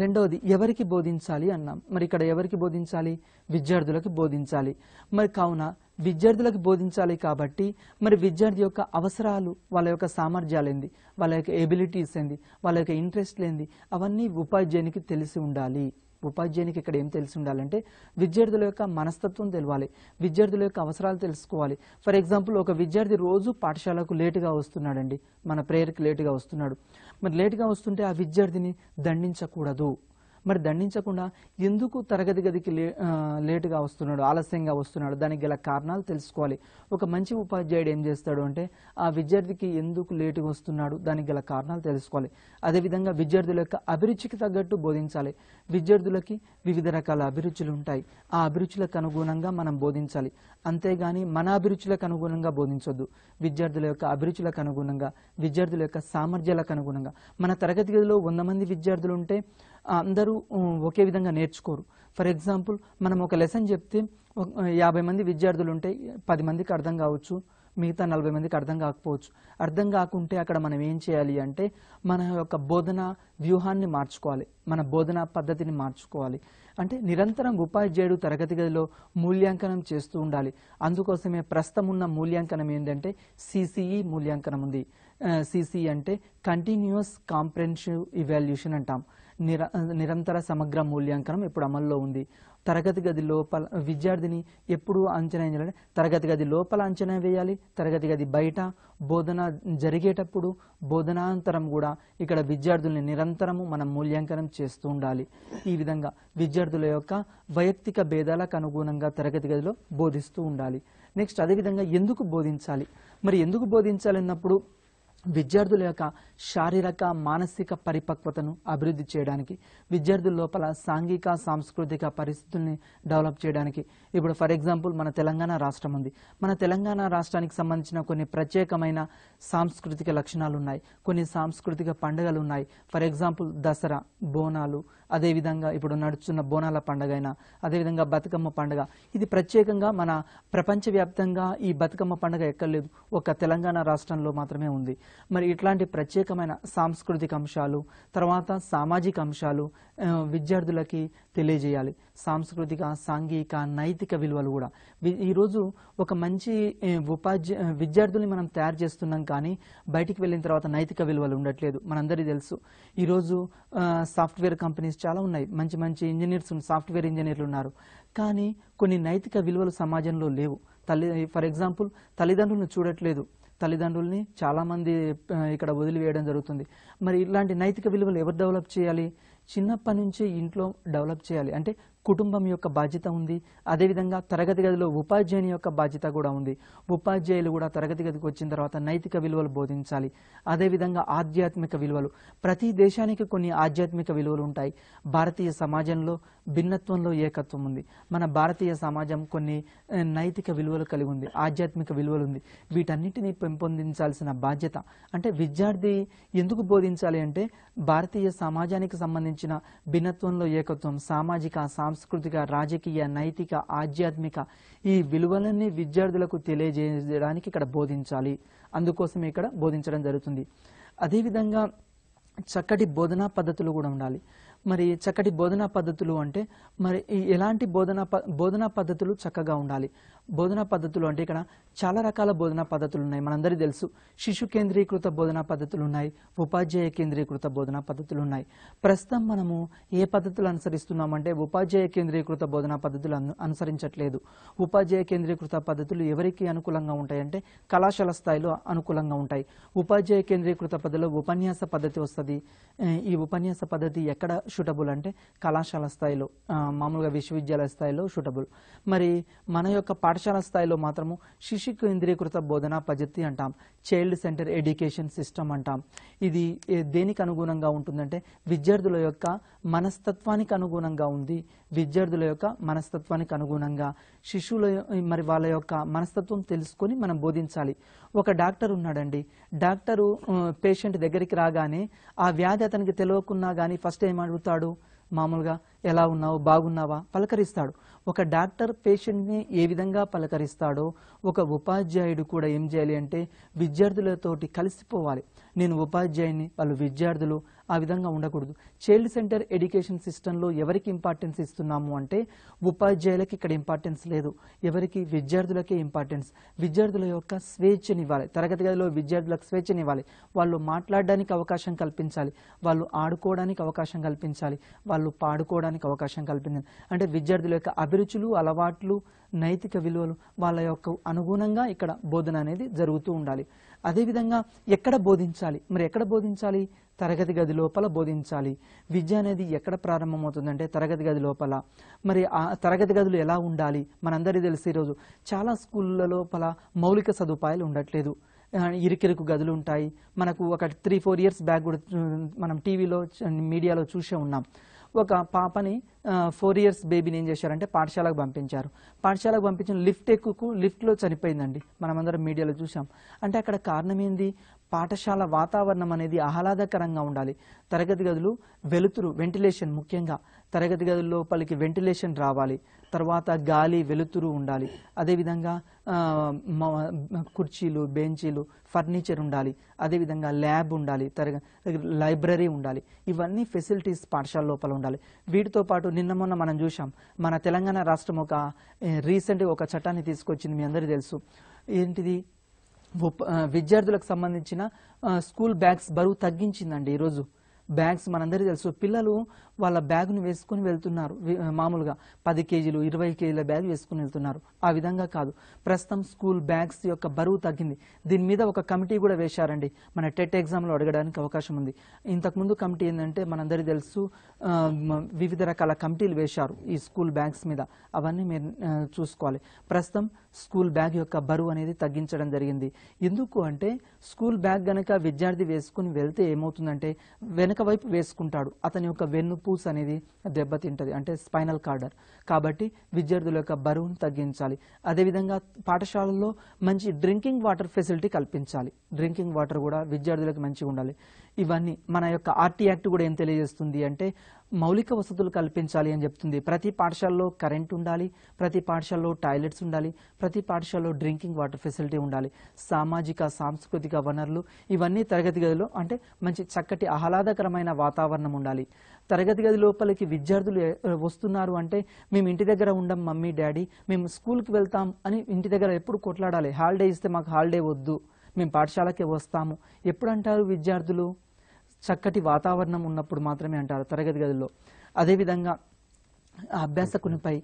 రెండవది ఎవరికి బోధించాలి అన్నాం మరి ఇక్కడ ఎవరికి బోధించాలి విద్యార్థులకు బోధించాలి మరి కావున విద్యార్థులకు బోధించాలి కాబట్టి మరి విద్యార్థి యొక్క అవసరాలు వాళ్ళ యొక్క సామర్థ్యాలు ఏంది వాళ్ళ యొక్క ఎబిలిటీస్ ఏంది వాళ్ళ యొక్క ఇంట్రెస్ట్లు ఏంది అవన్నీ ఉపాధ్యాయునికి తెలిసి ఉండాలి ఉపాధ్యాయునికి ఇక్కడ ఏం తెలిసి ఉండాలంటే విద్యార్థుల యొక్క మనస్తత్వం తెలవాలి విద్యార్థుల యొక్క అవసరాలు తెలుసుకోవాలి ఫర్ ఎగ్జాంపుల్ ఒక విద్యార్థి రోజు పాఠశాలకు లేటుగా వస్తున్నాడండి మన ప్రేయర్కి లేటుగా వస్తున్నాడు మరి లేటుగా వస్తుంటే ఆ విద్యార్థిని దండించకూడదు మరి దండించకుండా ఎందుకు తరగతి గదికి లే లేటుగా వస్తున్నాడు ఆలస్యంగా వస్తున్నాడు దానికి గల కారణాలు తెలుసుకోవాలి ఒక మంచి ఉపాధ్యాయుడు ఏం చేస్తాడు అంటే ఆ విద్యార్థికి ఎందుకు లేటుగా వస్తున్నాడు దానికి గల కారణాలు తెలుసుకోవాలి అదేవిధంగా విద్యార్థుల యొక్క అభిరుచికి తగ్గట్టు బోధించాలి విద్యార్థులకి వివిధ రకాల అభిరుచులు ఉంటాయి ఆ అభిరుచులకు అనుగుణంగా మనం బోధించాలి అంతేగాని మన అభిరుచులకు అనుగుణంగా బోధించొద్దు విద్యార్థుల యొక్క అభిరుచులకు అనుగుణంగా విద్యార్థుల యొక్క సామర్థ్యాలకు అనుగుణంగా మన తరగతి గదిలో వంద మంది విద్యార్థులు ఉంటే అందరూ ఒకే విధంగా నేర్చుకోరు ఫర్ ఎగ్జాంపుల్ మనం ఒక లెసన్ చెప్తే యాభై మంది విద్యార్థులు ఉంటే పది మందికి అర్థం కావచ్చు మిగతా నలభై మందికి అర్థం కాకపోవచ్చు అర్థం కాకుంటే అక్కడ మనం ఏం చేయాలి అంటే మన యొక్క బోధన వ్యూహాన్ని మార్చుకోవాలి మన బోధనా పద్ధతిని మార్చుకోవాలి అంటే నిరంతరం ఉపాధ్యాయుడు తరగతి గదిలో మూల్యాంకనం చేస్తూ ఉండాలి అందుకోసమే ప్రస్తుతం ఉన్న మూల్యాంకనం ఏంటంటే సిసిఈ మూల్యాంకనం ఉంది సిసిఈ అంటే కంటిన్యూస్ కాంప్రెన్షివ్ ఇవాల్యూషన్ అంటాం నిర నిరంతర సమగ్ర మూల్యాంకనం ఇప్పుడు అమల్లో ఉంది తరగతి గది లోపల విద్యార్థిని ఎప్పుడు అంచనా వేయాలి తరగతి గది లోపల అంచనా వేయాలి తరగతి గది బయట బోధన జరిగేటప్పుడు బోధనాంతరం కూడా ఇక్కడ విద్యార్థుల్ని నిరంతరము మనం మూల్యాంకనం చేస్తూ ఉండాలి ఈ విధంగా విద్యార్థుల యొక్క వైయక్తిక భేదాలకు అనుగుణంగా తరగతి గదిలో బోధిస్తూ ఉండాలి నెక్స్ట్ అదేవిధంగా ఎందుకు బోధించాలి మరి ఎందుకు బోధించాలన్నప్పుడు విద్యార్థుల యొక్క శారీరక మానసిక పరిపక్వతను అభివృద్ధి చేయడానికి విద్యార్థుల లోపల సాంఘిక సాంస్కృతిక పరిస్థితుల్ని డెవలప్ చేయడానికి ఇప్పుడు ఫర్ ఎగ్జాంపుల్ మన తెలంగాణ రాష్ట్రం ఉంది మన తెలంగాణ రాష్ట్రానికి సంబంధించిన కొన్ని ప్రత్యేకమైన సాంస్కృతిక లక్షణాలు ఉన్నాయి కొన్ని సాంస్కృతిక పండుగలు ఉన్నాయి ఫర్ ఎగ్జాంపుల్ దసరా బోనాలు అదేవిధంగా ఇప్పుడు నడుచున్న బోనాల పండుగ అయినా అదేవిధంగా బతుకమ్మ పండుగ ఇది ప్రత్యేకంగా మన ప్రపంచవ్యాప్తంగా ఈ బతుకమ్మ పండుగ ఎక్కర్లేదు ఒక తెలంగాణ రాష్ట్రంలో మాత్రమే ఉంది మరి ఇట్లాంటి ప్రత్యేకమైన సాంస్కృతిక అంశాలు తర్వాత సామాజిక అంశాలు విద్యార్థులకి తెలియజేయాలి సాంస్కృతిక సాంఘిక నైతిక విలువలు కూడా ఈరోజు ఒక మంచి ఉపాధ్యా విద్యార్థుల్ని మనం తయారు చేస్తున్నాం కానీ బయటికి వెళ్ళిన తర్వాత నైతిక విలువలు ఉండట్లేదు మనందరికీ తెలుసు ఈరోజు సాఫ్ట్వేర్ కంపెనీస్ చాలా ఉన్నాయి మంచి మంచి ఇంజనీర్స్ సాఫ్ట్వేర్ ఇంజనీర్లు ఉన్నారు కానీ కొన్ని నైతిక విలువలు సమాజంలో లేవు తల్లి ఫర్ ఎగ్జాంపుల్ తల్లిదండ్రులను చూడట్లేదు తల్లిదండ్రుల్ని చాలామంది ఇక్కడ వదిలివేయడం జరుగుతుంది మరి ఇలాంటి నైతిక విలువలు ఎవరు డెవలప్ చేయాలి చిన్నప్పటి నుంచే ఇంట్లో డెవలప్ చేయాలి అంటే కుటుంబం యొక్క బాధ్యత ఉంది అదేవిధంగా తరగతి గదిలో ఉపాధ్యాయుని యొక్క బాధ్యత కూడా ఉంది ఉపాధ్యాయులు కూడా తరగతి గదికి వచ్చిన తర్వాత నైతిక విలువలు బోధించాలి అదేవిధంగా ఆధ్యాత్మిక విలువలు ప్రతి దేశానికి కొన్ని ఆధ్యాత్మిక విలువలు ఉంటాయి భారతీయ సమాజంలో భిన్నత్వంలో ఏకత్వం ఉంది మన భారతీయ సమాజం కొన్ని నైతిక విలువలు కలిగి ఉంది ఆధ్యాత్మిక విలువలు ఉంది వీటన్నిటినీ పెంపొందించాల్సిన బాధ్యత అంటే విద్యార్థి ఎందుకు బోధించాలి అంటే భారతీయ సమాజానికి సంబంధించి సంబంధించిన భిన్నత్వంలో ఏకత్వం సామాజిక సాంస్కృతిక రాజకీయ నైతిక ఆధ్యాత్మిక ఈ విలువలన్నీ విద్యార్థులకు తెలియజేయడానికి ఇక్కడ బోధించాలి అందుకోసమే ఇక్కడ బోధించడం జరుగుతుంది అదేవిధంగా చక్కటి బోధనా పద్ధతులు కూడా ఉండాలి మరి చక్కటి బోధనా పద్ధతులు అంటే మరి ఎలాంటి బోధనా బోధనా పద్ధతులు చక్కగా ఉండాలి బోధనా పద్ధతులు అంటే ఇక్కడ చాలా రకాల బోధనా పద్ధతులు ఉన్నాయి మనందరికీ తెలుసు శిశు కేంద్రీకృత బోధనా పద్ధతులు ఉన్నాయి ఉపాధ్యాయ కేంద్రీకృత బోధనా పద్ధతులు ఉన్నాయి ప్రస్తుతం మనము ఏ పద్ధతులు అనుసరిస్తున్నామంటే ఉపాధ్యాయ కేంద్రీకృత బోధనా పద్ధతులు అనుసరించట్లేదు ఉపాధ్యాయ కేంద్రీకృత పద్ధతులు ఎవరికి అనుకూలంగా ఉంటాయంటే కళాశాల స్థాయిలో అనుకూలంగా ఉంటాయి ఉపాధ్యాయ కేంద్రీకృత పద్ధతిలో ఉపన్యాస పద్ధతి వస్తుంది ఈ ఉపన్యాస పద్ధతి ఎక్కడ షూటబుల్ అంటే కళాశాల స్థాయిలో మామూలుగా విశ్వవిద్యాలయ స్థాయిలో షూటబుల్ మరి మన యొక్క పాఠశాల స్థాయిలో మాత్రము శిశు కేంద్రీకృత బోధనా పద్ధతి అంటాం చైల్డ్ సెంటర్ ఎడ్యుకేషన్ సిస్టమ్ అంటాం ఇది దేనికి అనుగుణంగా ఉంటుందంటే విద్యార్థుల యొక్క మనస్తత్వానికి అనుగుణంగా ఉంది విద్యార్థుల యొక్క మనస్తత్వానికి అనుగుణంగా శిశువుల మరి వాళ్ళ యొక్క మనస్తత్వం తెలుసుకొని మనం బోధించాలి ఒక డాక్టర్ ఉన్నాడండి డాక్టరు పేషెంట్ దగ్గరికి రాగానే ఆ వ్యాధి అతనికి తెలియకున్నా కానీ ఫస్ట్ ఏం అడుగుతాడు మామూలుగా ఎలా ఉన్నావు బాగున్నావా పలకరిస్తాడు ఒక డాక్టర్ పేషెంట్ని ఏ విధంగా పలకరిస్తాడో ఒక ఉపాధ్యాయుడు కూడా ఏం చేయాలి అంటే విద్యార్థులతోటి కలిసిపోవాలి నేను ఉపాధ్యాయుని వాళ్ళు విద్యార్థులు ఆ విధంగా ఉండకూడదు చైల్డ్ సెంటర్ ఎడ్యుకేషన్ సిస్టంలో ఎవరికి ఇంపార్టెన్స్ ఇస్తున్నాము అంటే ఉపాధ్యాయులకి ఇక్కడ ఇంపార్టెన్స్ లేదు ఎవరికి విద్యార్థులకే ఇంపార్టెన్స్ విద్యార్థుల యొక్క స్వేచ్ఛనివ్వాలి తరగతి గదిలో విద్యార్థులకు స్వేచ్ఛనివ్వాలి వాళ్ళు మాట్లాడడానికి అవకాశం కల్పించాలి వాళ్ళు ఆడుకోవడానికి అవకాశం కల్పించాలి వాళ్ళు పాడుకోవడానికి అవకాశం కల్పించాలి అంటే విద్యార్థుల యొక్క అభిరుచులు అలవాట్లు నైతిక విలువలు వాళ్ళ యొక్క అనుగుణంగా ఇక్కడ బోధన అనేది జరుగుతూ ఉండాలి అదేవిధంగా ఎక్కడ బోధించాలి మరి ఎక్కడ బోధించాలి తరగతి గది లోపల బోధించాలి విద్య అనేది ఎక్కడ ప్రారంభమవుతుందంటే తరగతి గది లోపల మరి ఆ తరగతి గదులు ఎలా ఉండాలి మనందరికీ తెలిసి ఈరోజు చాలా స్కూళ్ళ లోపల మౌలిక సదుపాయాలు ఉండట్లేదు ఇరుకిరుకు గదులు ఉంటాయి మనకు ఒక త్రీ ఫోర్ ఇయర్స్ బ్యాక్ కూడా మనం టీవీలో మీడియాలో చూసే ఉన్నాం ఒక పాపని ఫోర్ ఇయర్స్ బేబీని ఏం చేశారంటే పాఠశాలకు పంపించారు పాఠశాలకు పంపించిన లిఫ్ట్ ఎక్కుకు లిఫ్ట్లో చనిపోయిందండి మనమందరం మీడియాలో చూసాం అంటే అక్కడ కారణం ఏంది పాఠశాల వాతావరణం అనేది ఆహ్లాదకరంగా ఉండాలి తరగతి గదులు వెలుతురు వెంటిలేషన్ ముఖ్యంగా తరగతి గదుల లోపలికి వెంటిలేషన్ రావాలి తర్వాత గాలి వెలుతురు ఉండాలి అదేవిధంగా కుర్చీలు బెంచీలు ఫర్నిచర్ ఉండాలి అదేవిధంగా ల్యాబ్ ఉండాలి తరగ లైబ్రరీ ఉండాలి ఇవన్నీ ఫెసిలిటీస్ పాఠశాల లోపల ఉండాలి వీటితో పాటు నిన్న మొన్న మనం చూసాం మన తెలంగాణ రాష్ట్రం ఒక రీసెంట్గా ఒక చట్టాన్ని తీసుకొచ్చింది మీ అందరూ తెలుసు ఏంటిది విద్యార్థులకు సంబంధించిన స్కూల్ బ్యాగ్స్ బరువు తగ్గించిందండి ఈరోజు బ్యాగ్స్ మనందరికీ తెలుసు పిల్లలు వాళ్ళ బ్యాగ్ను వేసుకుని వెళ్తున్నారు మామూలుగా పది కేజీలు ఇరవై కేజీల బ్యాగ్ వేసుకుని వెళ్తున్నారు ఆ విధంగా కాదు ప్రస్తుతం స్కూల్ బ్యాగ్స్ యొక్క బరువు తగ్గింది దీని మీద ఒక కమిటీ కూడా వేశారండి మన టెట్ ఎగ్జామ్లో అడగడానికి అవకాశం ఉంది ఇంతకుముందు కమిటీ ఏంటంటే మనందరికీ తెలుసు వివిధ రకాల కమిటీలు వేశారు ఈ స్కూల్ బ్యాగ్స్ మీద అవన్నీ మీరు చూసుకోవాలి ప్రస్తుతం స్కూల్ బ్యాగ్ యొక్క బరువు అనేది తగ్గించడం జరిగింది ఎందుకు అంటే స్కూల్ బ్యాగ్ గనక విద్యార్థి వేసుకుని వెళ్తే ఏమవుతుందంటే వెనక వైపు వేసుకుంటాడు అతని యొక్క వెన్నుపు పూస అనేది దెబ్బతింటుంది అంటే స్పైనల్ కార్డర్ కాబట్టి విద్యార్థుల యొక్క బరువును తగ్గించాలి అదేవిధంగా పాఠశాలల్లో మంచి డ్రింకింగ్ వాటర్ ఫెసిలిటీ కల్పించాలి డ్రింకింగ్ వాటర్ కూడా విద్యార్థులకు మంచిగా ఉండాలి ఇవన్నీ మన యొక్క ఆర్టీ యాక్ట్ కూడా ఏం తెలియజేస్తుంది అంటే మౌలిక వసతులు కల్పించాలి అని చెప్తుంది ప్రతి పాఠశాలలో కరెంట్ ఉండాలి ప్రతి పాఠశాలలో టాయిలెట్స్ ఉండాలి ప్రతి పాఠశాలలో డ్రింకింగ్ వాటర్ ఫెసిలిటీ ఉండాలి సామాజిక సాంస్కృతిక వనరులు ఇవన్నీ తరగతి గదిలో అంటే మంచి చక్కటి ఆహ్లాదకరమైన వాతావరణం ఉండాలి తరగతి గది లోపలికి విద్యార్థులు వస్తున్నారు అంటే మేము ఇంటి దగ్గర ఉండం మమ్మీ డాడీ మేము స్కూల్కి వెళ్తాం అని ఇంటి దగ్గర ఎప్పుడు కొట్లాడాలి హాలిడే ఇస్తే మాకు హాలిడే వద్దు మేము పాఠశాలకే వస్తాము ఎప్పుడు అంటారు విద్యార్థులు చక్కటి వాతావరణం ఉన్నప్పుడు మాత్రమే అంటారు తరగతి గదుల్లో అదేవిధంగా అభ్యాసకునిపై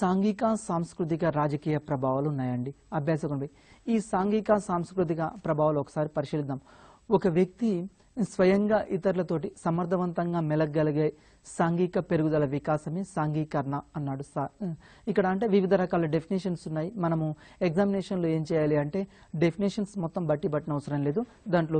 సాంఘిక సాంస్కృతిక రాజకీయ ప్రభావాలు ఉన్నాయండి అభ్యాసకునిపై ఈ సాంఘిక సాంస్కృతిక ప్రభావాలు ఒకసారి పరిశీలిద్దాం ఒక వ్యక్తి స్వయంగా ఇతరులతోటి సమర్థవంతంగా మెలగగలిగే సాంఘిక పెరుగుదల వికాసమే సాంఘీకరణ అన్నాడు ఇక్కడ అంటే వివిధ రకాల డెఫినేషన్స్ ఉన్నాయి మనము ఎగ్జామినేషన్లో ఏం చేయాలి అంటే డెఫినేషన్స్ మొత్తం బట్టి బట్టిన అవసరం లేదు దాంట్లో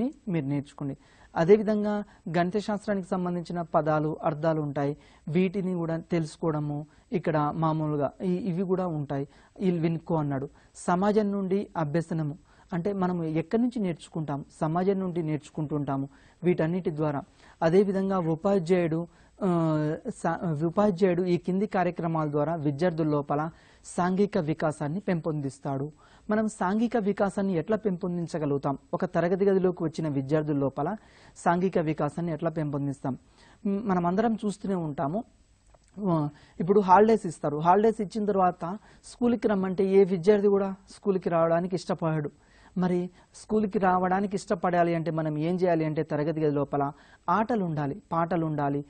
ని మీరు నేర్చుకోండి అదేవిధంగా గణిత శాస్త్రానికి సంబంధించిన పదాలు అర్థాలు ఉంటాయి వీటిని కూడా తెలుసుకోవడము ఇక్కడ మామూలుగా ఇవి కూడా ఉంటాయి ఇల్ వినుకో అన్నాడు సమాజం నుండి అభ్యసనము అంటే మనం ఎక్కడి నుంచి నేర్చుకుంటాం సమాజం నుండి నేర్చుకుంటుంటాము వీటన్నిటి ద్వారా అదేవిధంగా ఉపాధ్యాయుడు ఉపాధ్యాయుడు ఈ కింది కార్యక్రమాల ద్వారా విద్యార్థుల లోపల సాంఘిక వికాసాన్ని పెంపొందిస్తాడు మనం సాంఘిక వికాసాన్ని ఎట్లా పెంపొందించగలుగుతాం ఒక తరగతి గదిలోకి వచ్చిన విద్యార్థుల లోపల సాంఘిక వికాసాన్ని ఎట్లా పెంపొందిస్తాం మనం అందరం చూస్తూనే ఉంటాము ఇప్పుడు హాలిడేస్ ఇస్తారు హాలిడేస్ ఇచ్చిన తర్వాత స్కూల్కి రమ్మంటే ఏ విద్యార్థి కూడా స్కూల్కి రావడానికి ఇష్టపడాడు మరి స్కూల్కి రావడానికి ఇష్టపడాలి అంటే మనం ఏం చేయాలి అంటే తరగతి గది లోపల ఆటలు ఉండాలి పాటలు ఉండాలి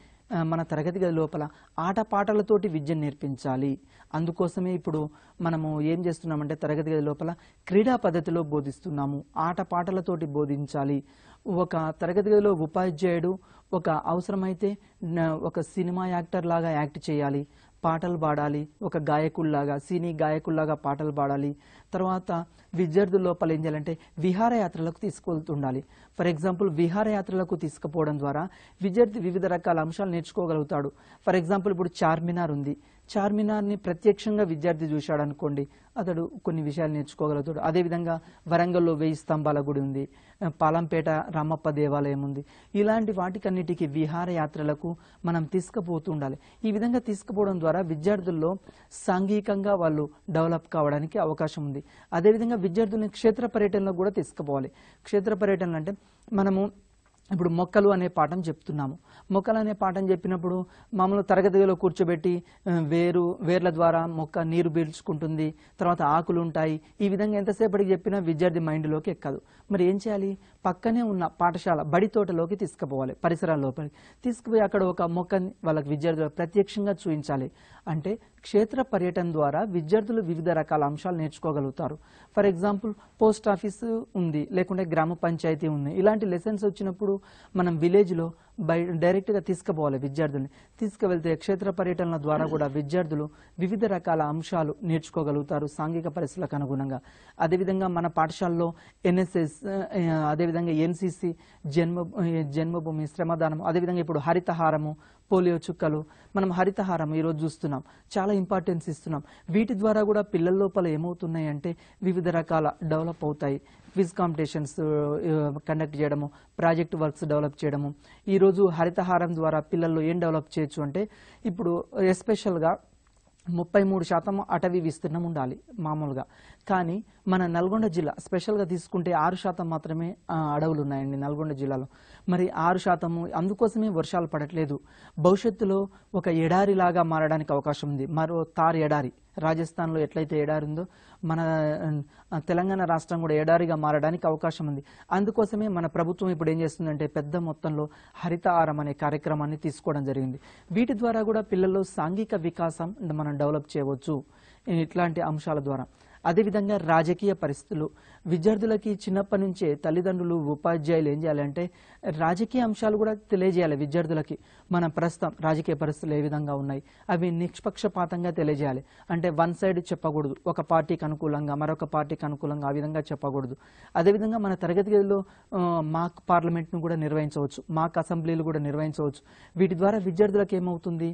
మన తరగతి గది లోపల ఆట పాటలతోటి విద్యను నేర్పించాలి అందుకోసమే ఇప్పుడు మనము ఏం చేస్తున్నామంటే తరగతి గది లోపల క్రీడా పద్ధతిలో బోధిస్తున్నాము ఆట పాటలతోటి బోధించాలి ఒక తరగతి గదిలో ఉపాధ్యాయుడు ఒక అవసరమైతే ఒక సినిమా యాక్టర్ లాగా యాక్ట్ చేయాలి పాటలు పాడాలి ఒక గాయకుల్లాగా సినీ గాయకుల్లాగా పాటలు పాడాలి తర్వాత విద్యార్థుల లోపల ఏం చేయాలంటే విహారయాత్రలకు తీసుకువెళ్తుండాలి ఫర్ ఎగ్జాంపుల్ విహారయాత్రలకు తీసుకుపోవడం ద్వారా విద్యార్థి వివిధ రకాల అంశాలు నేర్చుకోగలుగుతాడు ఫర్ ఎగ్జాంపుల్ ఇప్పుడు చార్మినార్ ఉంది చార్మినార్ని ప్రత్యక్షంగా విద్యార్థి చూశాడు అనుకోండి అతడు కొన్ని విషయాలు నేర్చుకోగలుగుతాడు అదేవిధంగా వరంగల్లో వెయ్యి స్తంభాల గుడి ఉంది పాలంపేట రామప్ప దేవాలయం ఉంది ఇలాంటి వాటికన్నిటికీ విహారయాత్రలకు మనం తీసుకుపోతూ ఉండాలి ఈ విధంగా తీసుకుపోవడం ద్వారా విద్యార్థుల్లో సాంఘికంగా వాళ్ళు డెవలప్ కావడానికి అవకాశం ఉంది అదేవిధంగా విద్యార్థుల్ని క్షేత్ర పర్యటనలో కూడా తీసుకుపోవాలి క్షేత్ర పర్యటనలు అంటే మనము ఇప్పుడు మొక్కలు అనే పాఠం చెప్తున్నాము మొక్కలు అనే పాఠం చెప్పినప్పుడు మామూలు తరగతిలో కూర్చోబెట్టి వేరు వేర్ల ద్వారా మొక్క నీరు పీల్చుకుంటుంది తర్వాత ఆకులు ఉంటాయి ఈ విధంగా ఎంతసేపటికి చెప్పినా విద్యార్థి మైండ్లోకి ఎక్కదు మరి ఏం చేయాలి పక్కనే ఉన్న పాఠశాల బడి తోటలోకి తీసుకుపోవాలి పరిసరాల లోపలికి తీసుకుపోయి అక్కడ ఒక మొక్కని వాళ్ళకి విద్యార్థులు ప్రత్యక్షంగా చూపించాలి అంటే క్షేత్ర పర్యటన ద్వారా విద్యార్థులు వివిధ రకాల అంశాలు నేర్చుకోగలుగుతారు ఫర్ ఎగ్జాంపుల్ పోస్ట్ ఆఫీస్ ఉంది లేకుంటే గ్రామ పంచాయతీ ఉంది ఇలాంటి లెసన్స్ వచ్చినప్పుడు మనం విలేజ్లో బై డైరెక్ట్గా తీసుకుపోవాలి విద్యార్థుల్ని తీసుకువెళ్తే క్షేత్ర పర్యటనల ద్వారా కూడా విద్యార్థులు వివిధ రకాల అంశాలు నేర్చుకోగలుగుతారు సాంఘిక పరిస్థితులకు అనుగుణంగా అదేవిధంగా మన పాఠశాలలో ఎన్ఎస్ఎస్ అదేవిధంగా ఎన్సిసి జన్మ జన్మభూమి శ్రమదానం అదేవిధంగా ఇప్పుడు హరితహారము పోలియో చుక్కలు మనం హరితహారం ఈరోజు చూస్తున్నాం చాలా ఇంపార్టెన్స్ ఇస్తున్నాం వీటి ద్వారా కూడా పిల్లల లోపల ఏమవుతున్నాయి అంటే వివిధ రకాల డెవలప్ అవుతాయి క్విజ్ కాంపిటీషన్స్ కండక్ట్ చేయడము ప్రాజెక్ట్ వర్క్స్ డెవలప్ చేయడము ఈరోజు హరితహారం ద్వారా పిల్లల్లో ఏం డెవలప్ చేయొచ్చు అంటే ఇప్పుడు ఎస్పెషల్గా ముప్పై మూడు శాతం అటవీ విస్తీర్ణం ఉండాలి మామూలుగా కానీ మన నల్గొండ జిల్లా స్పెషల్గా తీసుకుంటే ఆరు శాతం మాత్రమే అడవులు ఉన్నాయండి నల్గొండ జిల్లాలో మరి ఆరు శాతము అందుకోసమే వర్షాలు పడట్లేదు భవిష్యత్తులో ఒక ఎడారిలాగా మారడానికి అవకాశం ఉంది మరో తారు ఎడారి రాజస్థాన్లో ఎట్లయితే ఎడారి ఉందో మన తెలంగాణ రాష్ట్రం కూడా ఎడారిగా మారడానికి అవకాశం ఉంది అందుకోసమే మన ప్రభుత్వం ఇప్పుడు ఏం చేస్తుందంటే పెద్ద మొత్తంలో హరితహారం అనే కార్యక్రమాన్ని తీసుకోవడం జరిగింది వీటి ద్వారా కూడా పిల్లల్లో సాంఘిక వికాసం మనం డెవలప్ చేయవచ్చు ఇట్లాంటి అంశాల ద్వారా అదేవిధంగా రాజకీయ పరిస్థితులు విద్యార్థులకి చిన్నప్పటి నుంచే తల్లిదండ్రులు ఉపాధ్యాయులు ఏం చేయాలంటే రాజకీయ అంశాలు కూడా తెలియజేయాలి విద్యార్థులకి మన ప్రస్తుతం రాజకీయ పరిస్థితులు ఏ విధంగా ఉన్నాయి అవి నిష్పక్షపాతంగా తెలియజేయాలి అంటే వన్ సైడ్ చెప్పకూడదు ఒక పార్టీకి అనుకూలంగా మరొక పార్టీకి అనుకూలంగా ఆ విధంగా చెప్పకూడదు అదేవిధంగా మన తరగతి గదిలో మాక్ పార్లమెంట్ను కూడా నిర్వహించవచ్చు మాక్ అసెంబ్లీలు కూడా నిర్వహించవచ్చు వీటి ద్వారా విద్యార్థులకు ఏమవుతుంది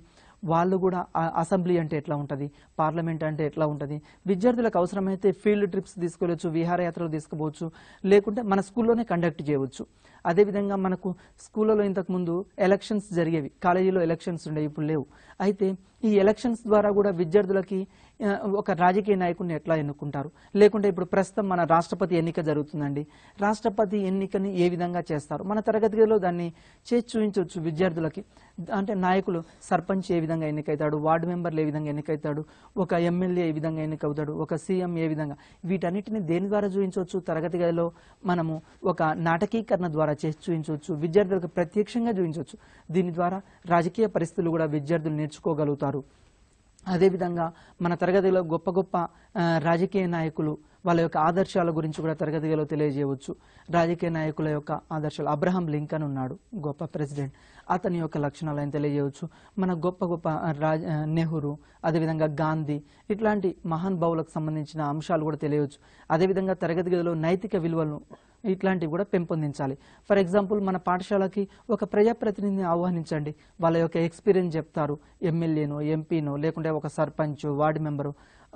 వాళ్ళు కూడా అసెంబ్లీ అంటే ఎట్లా ఉంటుంది పార్లమెంట్ అంటే ఎట్లా ఉంటుంది విద్యార్థులకు అవసరమైతే ఫీల్డ్ ట్రిప్స్ తీసుకోవచ్చు విహారయాత్రలు తీసుకోవచ్చు లేకుంటే మన స్కూల్లోనే కండక్ట్ చేయవచ్చు అదేవిధంగా మనకు స్కూళ్ళలో ఇంతకుముందు ఎలక్షన్స్ జరిగేవి కాలేజీలో ఎలక్షన్స్ ఉండేవి ఇప్పుడు లేవు అయితే ఈ ఎలక్షన్స్ ద్వారా కూడా విద్యార్థులకి ఒక రాజకీయ నాయకుడిని ఎట్లా ఎన్నుకుంటారు లేకుంటే ఇప్పుడు ప్రస్తుతం మన రాష్ట్రపతి ఎన్నిక జరుగుతుందండి రాష్ట్రపతి ఎన్నికని ఏ విధంగా చేస్తారు మన తరగతి గదిలో దాన్ని చేసి విద్యార్థులకి అంటే నాయకులు సర్పంచ్ ఏ విధంగా ఎన్నికవుతాడు వార్డు మెంబర్లు ఏ విధంగా ఎన్నికవుతాడు ఒక ఎమ్మెల్యే ఏ విధంగా ఎన్నికవుతాడు ఒక సీఎం ఏ విధంగా వీటన్నిటిని దేని ద్వారా చూపించవచ్చు తరగతి గదిలో మనము ఒక నాటకీకరణ ద్వారా చేసి చూపించవచ్చు విద్యార్థులకు ప్రత్యక్షంగా చూపించవచ్చు దీని ద్వారా రాజకీయ పరిస్థితులు కూడా విద్యార్థులు నేర్చుకోగలుగుతారు చేస్తారు అదేవిధంగా మన తరగతిలో గొప్ప గొప్ప రాజకీయ నాయకులు వాళ్ళ యొక్క ఆదర్శాల గురించి కూడా తరగతిలో తెలియజేయవచ్చు రాజకీయ నాయకుల యొక్క ఆదర్శాలు అబ్రహం లింకన్ ఉన్నాడు గొప్ప ప్రెసిడెంట్ అతని యొక్క లక్షణాలు ఆయన తెలియజేయవచ్చు మన గొప్ప గొప్ప రాజ నెహ్రూ అదేవిధంగా గాంధీ ఇట్లాంటి మహాన్ భావులకు సంబంధించిన అంశాలు కూడా తెలియవచ్చు అదేవిధంగా తరగతి గదిలో నైతిక విలువలను ఇట్లాంటివి కూడా పెంపొందించాలి ఫర్ ఎగ్జాంపుల్ మన పాఠశాలకి ఒక ప్రజాప్రతినిధిని ఆహ్వానించండి వాళ్ళ యొక్క ఎక్స్పీరియన్స్ చెప్తారు ఎమ్మెల్యేనో ఎంపీనో లేకుంటే ఒక సర్పంచ్ వార్డు మెంబరు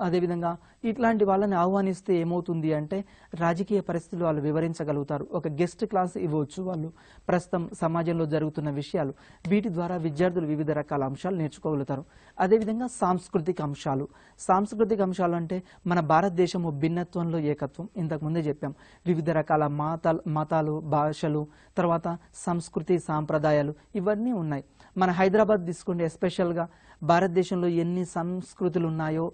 అదేవిధంగా ఇట్లాంటి వాళ్ళని ఆహ్వానిస్తే ఏమవుతుంది అంటే రాజకీయ పరిస్థితులు వాళ్ళు వివరించగలుగుతారు ఒక గెస్ట్ క్లాస్ ఇవ్వచ్చు వాళ్ళు ప్రస్తుతం సమాజంలో జరుగుతున్న విషయాలు వీటి ద్వారా విద్యార్థులు వివిధ రకాల అంశాలు నేర్చుకోగలుగుతారు అదేవిధంగా సాంస్కృతిక అంశాలు సాంస్కృతిక అంశాలు అంటే మన భారతదేశము భిన్నత్వంలో ఏకత్వం ఇంతకుముందే చెప్పాం వివిధ రకాల మాత మతాలు భాషలు తర్వాత సంస్కృతి సాంప్రదాయాలు ఇవన్నీ ఉన్నాయి మన హైదరాబాద్ తీసుకుంటే ఎస్పెషల్గా భారతదేశంలో ఎన్ని సంస్కృతులు ఉన్నాయో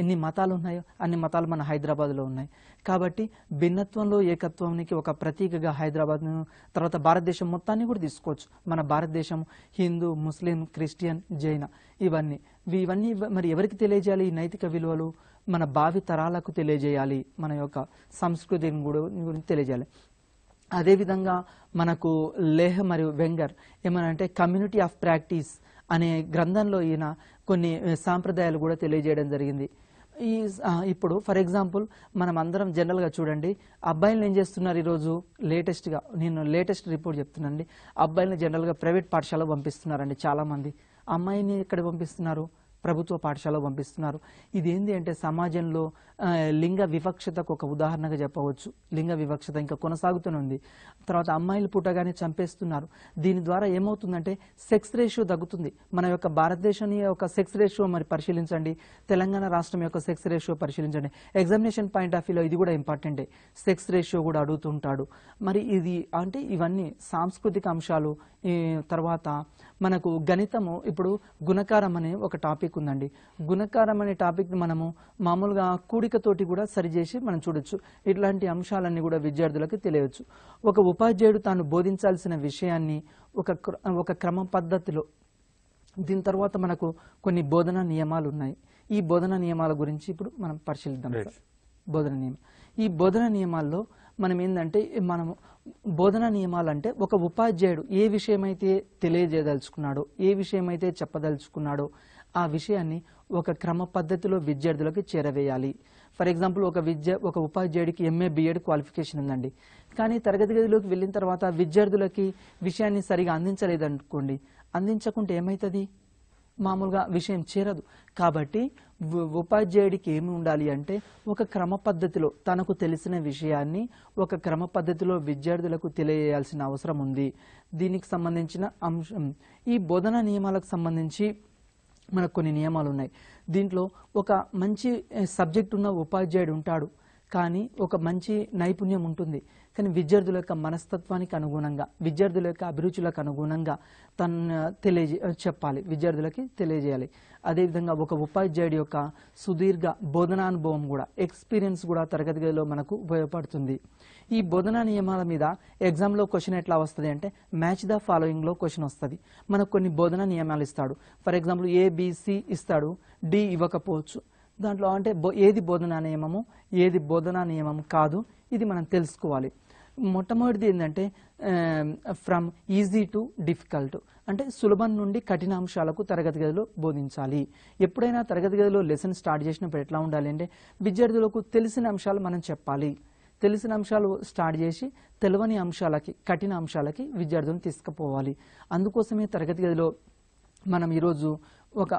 ఎన్ని మతాలు ఉన్నాయో అన్ని మతాలు మన హైదరాబాద్లో ఉన్నాయి కాబట్టి భిన్నత్వంలో ఏకత్వానికి ఒక ప్రతీకగా హైదరాబాద్ను తర్వాత భారతదేశం మొత్తాన్ని కూడా తీసుకోవచ్చు మన భారతదేశం హిందూ ముస్లిం క్రిస్టియన్ జైన ఇవన్నీ ఇవన్నీ మరి ఎవరికి తెలియజేయాలి ఈ నైతిక విలువలు మన భావి తరాలకు తెలియజేయాలి మన యొక్క సంస్కృతిని కూడా గురించి తెలియజేయాలి అదేవిధంగా మనకు లేహ్ మరియు వెంగర్ ఏమనంటే కమ్యూనిటీ ఆఫ్ ప్రాక్టీస్ అనే గ్రంథంలో ఈయన కొన్ని సాంప్రదాయాలు కూడా తెలియజేయడం జరిగింది ఈ ఇప్పుడు ఫర్ ఎగ్జాంపుల్ మనం అందరం జనరల్గా చూడండి అబ్బాయిలను ఏం చేస్తున్నారు ఈరోజు లేటెస్ట్గా నేను లేటెస్ట్ రిపోర్ట్ చెప్తున్నానండి అబ్బాయిలను జనరల్గా ప్రైవేట్ పాఠశాల పంపిస్తున్నారండి చాలామంది అమ్మాయిని ఎక్కడ పంపిస్తున్నారు ప్రభుత్వ పాఠశాల పంపిస్తున్నారు ఏంటి అంటే సమాజంలో లింగ వివక్షతకు ఒక ఉదాహరణగా చెప్పవచ్చు లింగ వివక్షత ఇంకా కొనసాగుతూనే తర్వాత అమ్మాయిలు పుట్టగానే చంపేస్తున్నారు దీని ద్వారా ఏమవుతుందంటే సెక్స్ రేషియో తగ్గుతుంది మన యొక్క భారతదేశం యొక్క సెక్స్ రేషియో మరి పరిశీలించండి తెలంగాణ రాష్ట్రం యొక్క సెక్స్ రేషియో పరిశీలించండి ఎగ్జామినేషన్ పాయింట్ ఆఫ్ వ్యూలో ఇది కూడా ఇంపార్టెంటే సెక్స్ రేషియో కూడా అడుగుతుంటాడు మరి ఇది అంటే ఇవన్నీ సాంస్కృతిక అంశాలు తర్వాత మనకు గణితము ఇప్పుడు గుణకారం అనే ఒక టాపిక్ ఉందండి గుణకారం అనే టాపిక్ మనము మామూలుగా కూడి ఓపికతోటి కూడా సరిచేసి మనం చూడొచ్చు ఇట్లాంటి అంశాలన్నీ కూడా విద్యార్థులకు తెలియవచ్చు ఒక ఉపాధ్యాయుడు తాను బోధించాల్సిన విషయాన్ని ఒక ఒక క్రమ పద్ధతిలో దీని తర్వాత మనకు కొన్ని బోధనా నియమాలు ఉన్నాయి ఈ బోధనా నియమాల గురించి ఇప్పుడు మనం పరిశీలిద్దాం బోధన నియమం ఈ బోధన నియమాల్లో మనం ఏంటంటే మనము బోధన నియమాలు అంటే ఒక ఉపాధ్యాయుడు ఏ విషయమైతే తెలియజేయదలుచుకున్నాడో ఏ విషయమైతే చెప్పదలుచుకున్నాడో ఆ విషయాన్ని ఒక క్రమ పద్ధతిలో విద్యార్థులకు చేరవేయాలి ఫర్ ఎగ్జాంపుల్ ఒక విద్య ఒక ఉపాధ్యాయుడికి ఎంఏ బిఎడ్ క్వాలిఫికేషన్ ఉందండి కానీ తరగతి గదిలోకి వెళ్ళిన తర్వాత విద్యార్థులకి విషయాన్ని సరిగా అందించలేదనుకోండి అందించకుంటే ఏమవుతుంది మామూలుగా విషయం చేరదు కాబట్టి ఉపాధ్యాయుడికి ఏమి ఉండాలి అంటే ఒక క్రమ పద్ధతిలో తనకు తెలిసిన విషయాన్ని ఒక క్రమ పద్ధతిలో విద్యార్థులకు తెలియజేయాల్సిన అవసరం ఉంది దీనికి సంబంధించిన అంశం ఈ బోధనా నియమాలకు సంబంధించి మనకు కొన్ని నియమాలు ఉన్నాయి దీంట్లో ఒక మంచి సబ్జెక్ట్ ఉన్న ఉపాధ్యాయుడు ఉంటాడు కానీ ఒక మంచి నైపుణ్యం ఉంటుంది కానీ విద్యార్థుల యొక్క మనస్తత్వానికి అనుగుణంగా విద్యార్థుల యొక్క అభిరుచులకు అనుగుణంగా తన తెలియజే చెప్పాలి విద్యార్థులకి తెలియజేయాలి అదేవిధంగా ఒక ఉపాధ్యాయుడి యొక్క సుదీర్ఘ బోధనానుభవం కూడా ఎక్స్పీరియన్స్ కూడా తరగతి గదిలో మనకు ఉపయోగపడుతుంది ఈ బోధనా నియమాల మీద ఎగ్జామ్లో క్వశ్చన్ ఎట్లా వస్తుంది అంటే మ్యాచ్ ద ఫాలోయింగ్లో క్వశ్చన్ వస్తుంది మనకు కొన్ని బోధనా నియమాలు ఇస్తాడు ఫర్ ఎగ్జాంపుల్ ఏబిసి ఇస్తాడు డి ఇవ్వకపోవచ్చు దాంట్లో అంటే ఏది బోధనా నియమము ఏది బోధనా నియమం కాదు ఇది మనం తెలుసుకోవాలి మొట్టమొదటిది ఏంటంటే ఫ్రమ్ ఈజీ టు డిఫికల్ట్ అంటే సులభం నుండి కఠినాంశాలకు తరగతి గదిలో బోధించాలి ఎప్పుడైనా తరగతి గదిలో లెసన్ స్టార్ట్ చేసినప్పుడు ఎట్లా ఉండాలి అంటే విద్యార్థులకు తెలిసిన అంశాలు మనం చెప్పాలి తెలిసిన అంశాలు స్టార్ట్ చేసి తెలవని అంశాలకి కఠిన అంశాలకి విద్యార్థులను తీసుకుపోవాలి అందుకోసమే తరగతి గదిలో మనం ఈరోజు ఒక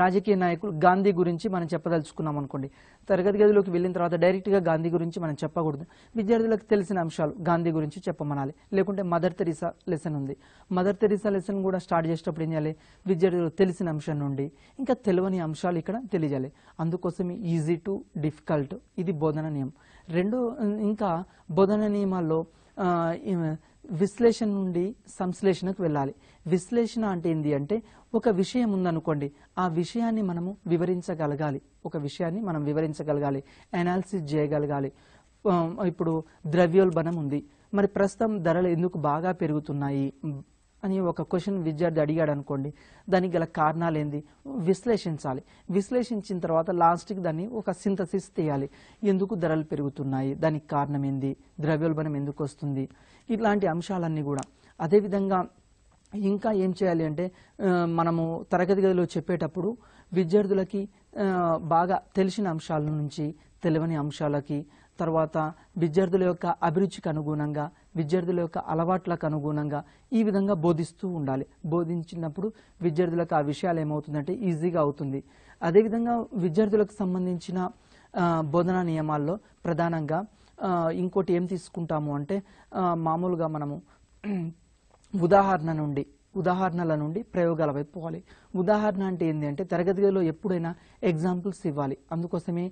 రాజకీయ నాయకులు గాంధీ గురించి మనం చెప్పదలుచుకున్నాం అనుకోండి తరగతి గదిలోకి వెళ్ళిన తర్వాత డైరెక్ట్గా గాంధీ గురించి మనం చెప్పకూడదు విద్యార్థులకు తెలిసిన అంశాలు గాంధీ గురించి చెప్పమనాలి లేకుంటే మదర్ తెరీసా లెసన్ ఉంది మదర్ తెరీసా లెసన్ కూడా స్టార్ట్ చేసేటప్పుడు ఏం చేయాలి విద్యార్థులకు తెలిసిన అంశం నుండి ఇంకా తెలియని అంశాలు ఇక్కడ తెలియజేయాలి అందుకోసం ఈజీ టు డిఫికల్ట్ ఇది బోధన నియమం రెండు ఇంకా బోధన నియమాల్లో విశ్లేషణ నుండి సంశ్లేషణకు వెళ్ళాలి విశ్లేషణ అంటే ఏంటి అంటే ఒక విషయం ఉందనుకోండి ఆ విషయాన్ని మనము వివరించగలగాలి ఒక విషయాన్ని మనం వివరించగలగాలి అనాలిసిస్ చేయగలగాలి ఇప్పుడు ద్రవ్యోల్బణం ఉంది మరి ప్రస్తుతం ధరలు ఎందుకు బాగా పెరుగుతున్నాయి అని ఒక క్వశ్చన్ విద్యార్థి అడిగాడు అనుకోండి దానికి గల కారణాలు ఏంది విశ్లేషించాలి విశ్లేషించిన తర్వాత లాస్ట్కి దాన్ని ఒక సింథసిస్ తీయాలి ఎందుకు ధరలు పెరుగుతున్నాయి దానికి కారణం ఏంది ద్రవ్యోల్బణం ఎందుకు వస్తుంది ఇట్లాంటి అంశాలన్నీ కూడా అదేవిధంగా ఇంకా ఏం చేయాలి అంటే మనము తరగతి గదిలో చెప్పేటప్పుడు విద్యార్థులకి బాగా తెలిసిన అంశాల నుంచి తెలివని అంశాలకి తర్వాత విద్యార్థుల యొక్క అభిరుచికి అనుగుణంగా విద్యార్థుల యొక్క అలవాట్లకు అనుగుణంగా ఈ విధంగా బోధిస్తూ ఉండాలి బోధించినప్పుడు విద్యార్థులకు ఆ విషయాలు ఏమవుతుందంటే ఈజీగా అవుతుంది అదేవిధంగా విద్యార్థులకు సంబంధించిన బోధనా నియమాల్లో ప్రధానంగా ఇంకోటి ఏం తీసుకుంటాము అంటే మామూలుగా మనము ఉదాహరణ నుండి ఉదాహరణల నుండి ప్రయోగాల వైపు పోవాలి ఉదాహరణ అంటే ఏంటి అంటే తరగతి గదిలో ఎప్పుడైనా ఎగ్జాంపుల్స్ ఇవ్వాలి అందుకోసమే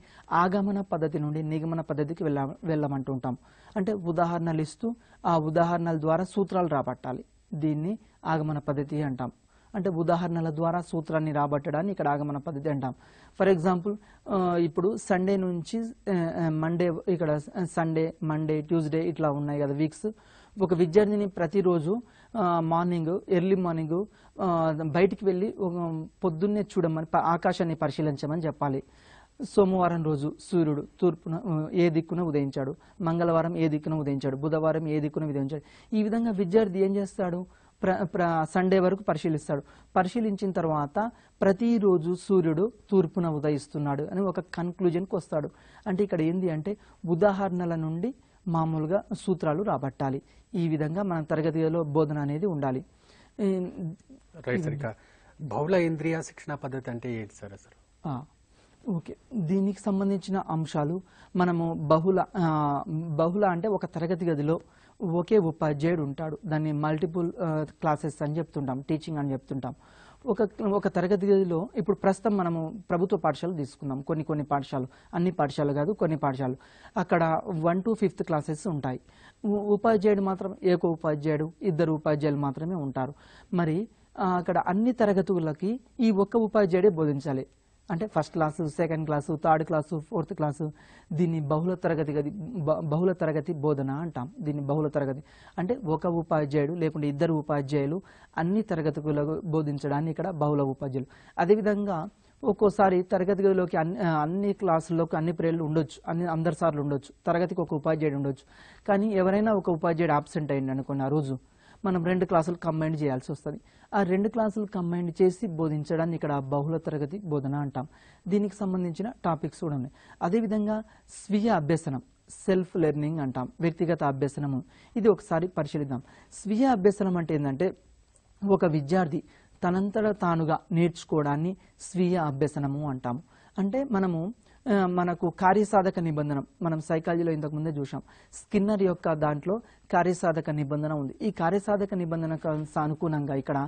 ఆగమన పద్ధతి నుండి నిగమన పద్ధతికి వెళ్ళ వెళ్ళమంటూ ఉంటాం అంటే ఉదాహరణలు ఇస్తూ ఆ ఉదాహరణల ద్వారా సూత్రాలు రాబట్టాలి దీన్ని ఆగమన పద్ధతి అంటాం అంటే ఉదాహరణల ద్వారా సూత్రాన్ని రాబట్టడాన్ని ఇక్కడ ఆగమన పద్ధతి అంటాం ఫర్ ఎగ్జాంపుల్ ఇప్పుడు సండే నుంచి మండే ఇక్కడ సండే మండే ట్యూస్డే ఇట్లా ఉన్నాయి కదా వీక్స్ ఒక విద్యార్థిని ప్రతిరోజు మార్నింగ్ ఎర్లీ మార్నింగ్ బయటికి వెళ్ళి పొద్దున్నే చూడమని ఆకాశాన్ని పరిశీలించమని చెప్పాలి సోమవారం రోజు సూర్యుడు తూర్పున ఏ దిక్కున ఉదయించాడు మంగళవారం ఏ దిక్కున ఉదయించాడు బుధవారం ఏ దిక్కున ఉదయించాడు ఈ విధంగా విద్యార్థి ఏం చేస్తాడు ప్ర సండే వరకు పరిశీలిస్తాడు పరిశీలించిన తర్వాత ప్రతిరోజు సూర్యుడు తూర్పున ఉదయిస్తున్నాడు అని ఒక కన్క్లూజన్కి వస్తాడు అంటే ఇక్కడ ఏంది అంటే ఉదాహరణల నుండి మామూలుగా సూత్రాలు రాబట్టాలి ఈ విధంగా మనం తరగతిలో బోధన అనేది ఉండాలి బహుళ ఇంద్రియ శిక్షణ పద్ధతి అంటే ఏంటి సార్ అసలు ఓకే దీనికి సంబంధించిన అంశాలు మనము బహుళ బహుళ అంటే ఒక తరగతి గదిలో ఒకే ఉపాధ్యాయుడు ఉంటాడు దాన్ని మల్టిపుల్ క్లాసెస్ అని చెప్తుంటాం టీచింగ్ అని చెప్తుంటాం ఒక ఒక తరగతి గదిలో ఇప్పుడు ప్రస్తుతం మనము ప్రభుత్వ పాఠశాలలు తీసుకుందాం కొన్ని కొన్ని పాఠశాలలు అన్ని పాఠశాలలు కాదు కొన్ని పాఠశాలలు అక్కడ వన్ టు ఫిఫ్త్ క్లాసెస్ ఉంటాయి ఉపాధ్యాయుడు మాత్రం ఏక ఉపాధ్యాయుడు ఇద్దరు ఉపాధ్యాయులు మాత్రమే ఉంటారు మరి అక్కడ అన్ని తరగతులకి ఈ ఒక్క ఉపాధ్యాయుడే బోధించాలి అంటే first class second class third class fourth class దీన్ని బహుళ తరగతి గది బహుళ తరగతి బోధన అంటాం దీన్ని బహుళ తరగతి అంటే ఒక ఉపాధ్యాయుడు లేకుంటే ఇద్దరు ఉపాధ్యాయులు అన్ని తరగతులకు బోధించడాన్ని ఇక్కడ బహుళ ఉపాధ్యాయులు అదేవిధంగా ఒక్కోసారి తరగతి గదిలోకి అన్ని అన్ని క్లాసుల్లోకి అన్ని ప్రేర్లు ఉండొచ్చు అన్ని అందరి సార్లు ఉండొచ్చు తరగతికి ఒక ఉపాధ్యాయుడు ఉండొచ్చు కానీ ఎవరైనా ఒక ఉపాధ్యాయుడు ఆబ్సెంట్ అయ్యింది అనుకోండి ఆ రోజు మనం రెండు క్లాసులు కంబైండ్ చేయాల్సి వస్తుంది ఆ రెండు క్లాసులు కంబైండ్ చేసి బోధించడాన్ని ఇక్కడ బహుళ తరగతి బోధన అంటాం దీనికి సంబంధించిన టాపిక్స్ కూడా ఉన్నాయి అదేవిధంగా స్వీయ అభ్యసనం సెల్ఫ్ లెర్నింగ్ అంటాం వ్యక్తిగత అభ్యసనము ఇది ఒకసారి పరిశీలిద్దాం స్వీయ అభ్యసనం అంటే ఏంటంటే ఒక విద్యార్థి తనంతట తానుగా నేర్చుకోవడాన్ని స్వీయ అభ్యసనము అంటాము అంటే మనము మనకు కార్యసాధక నిబంధన మనం సైకాలజీలో ముందే చూసాం స్కిన్నర్ యొక్క దాంట్లో కార్యసాధక నిబంధన ఉంది ఈ కార్యసాధక నిబంధన అనుకూలంగా ఇక్కడ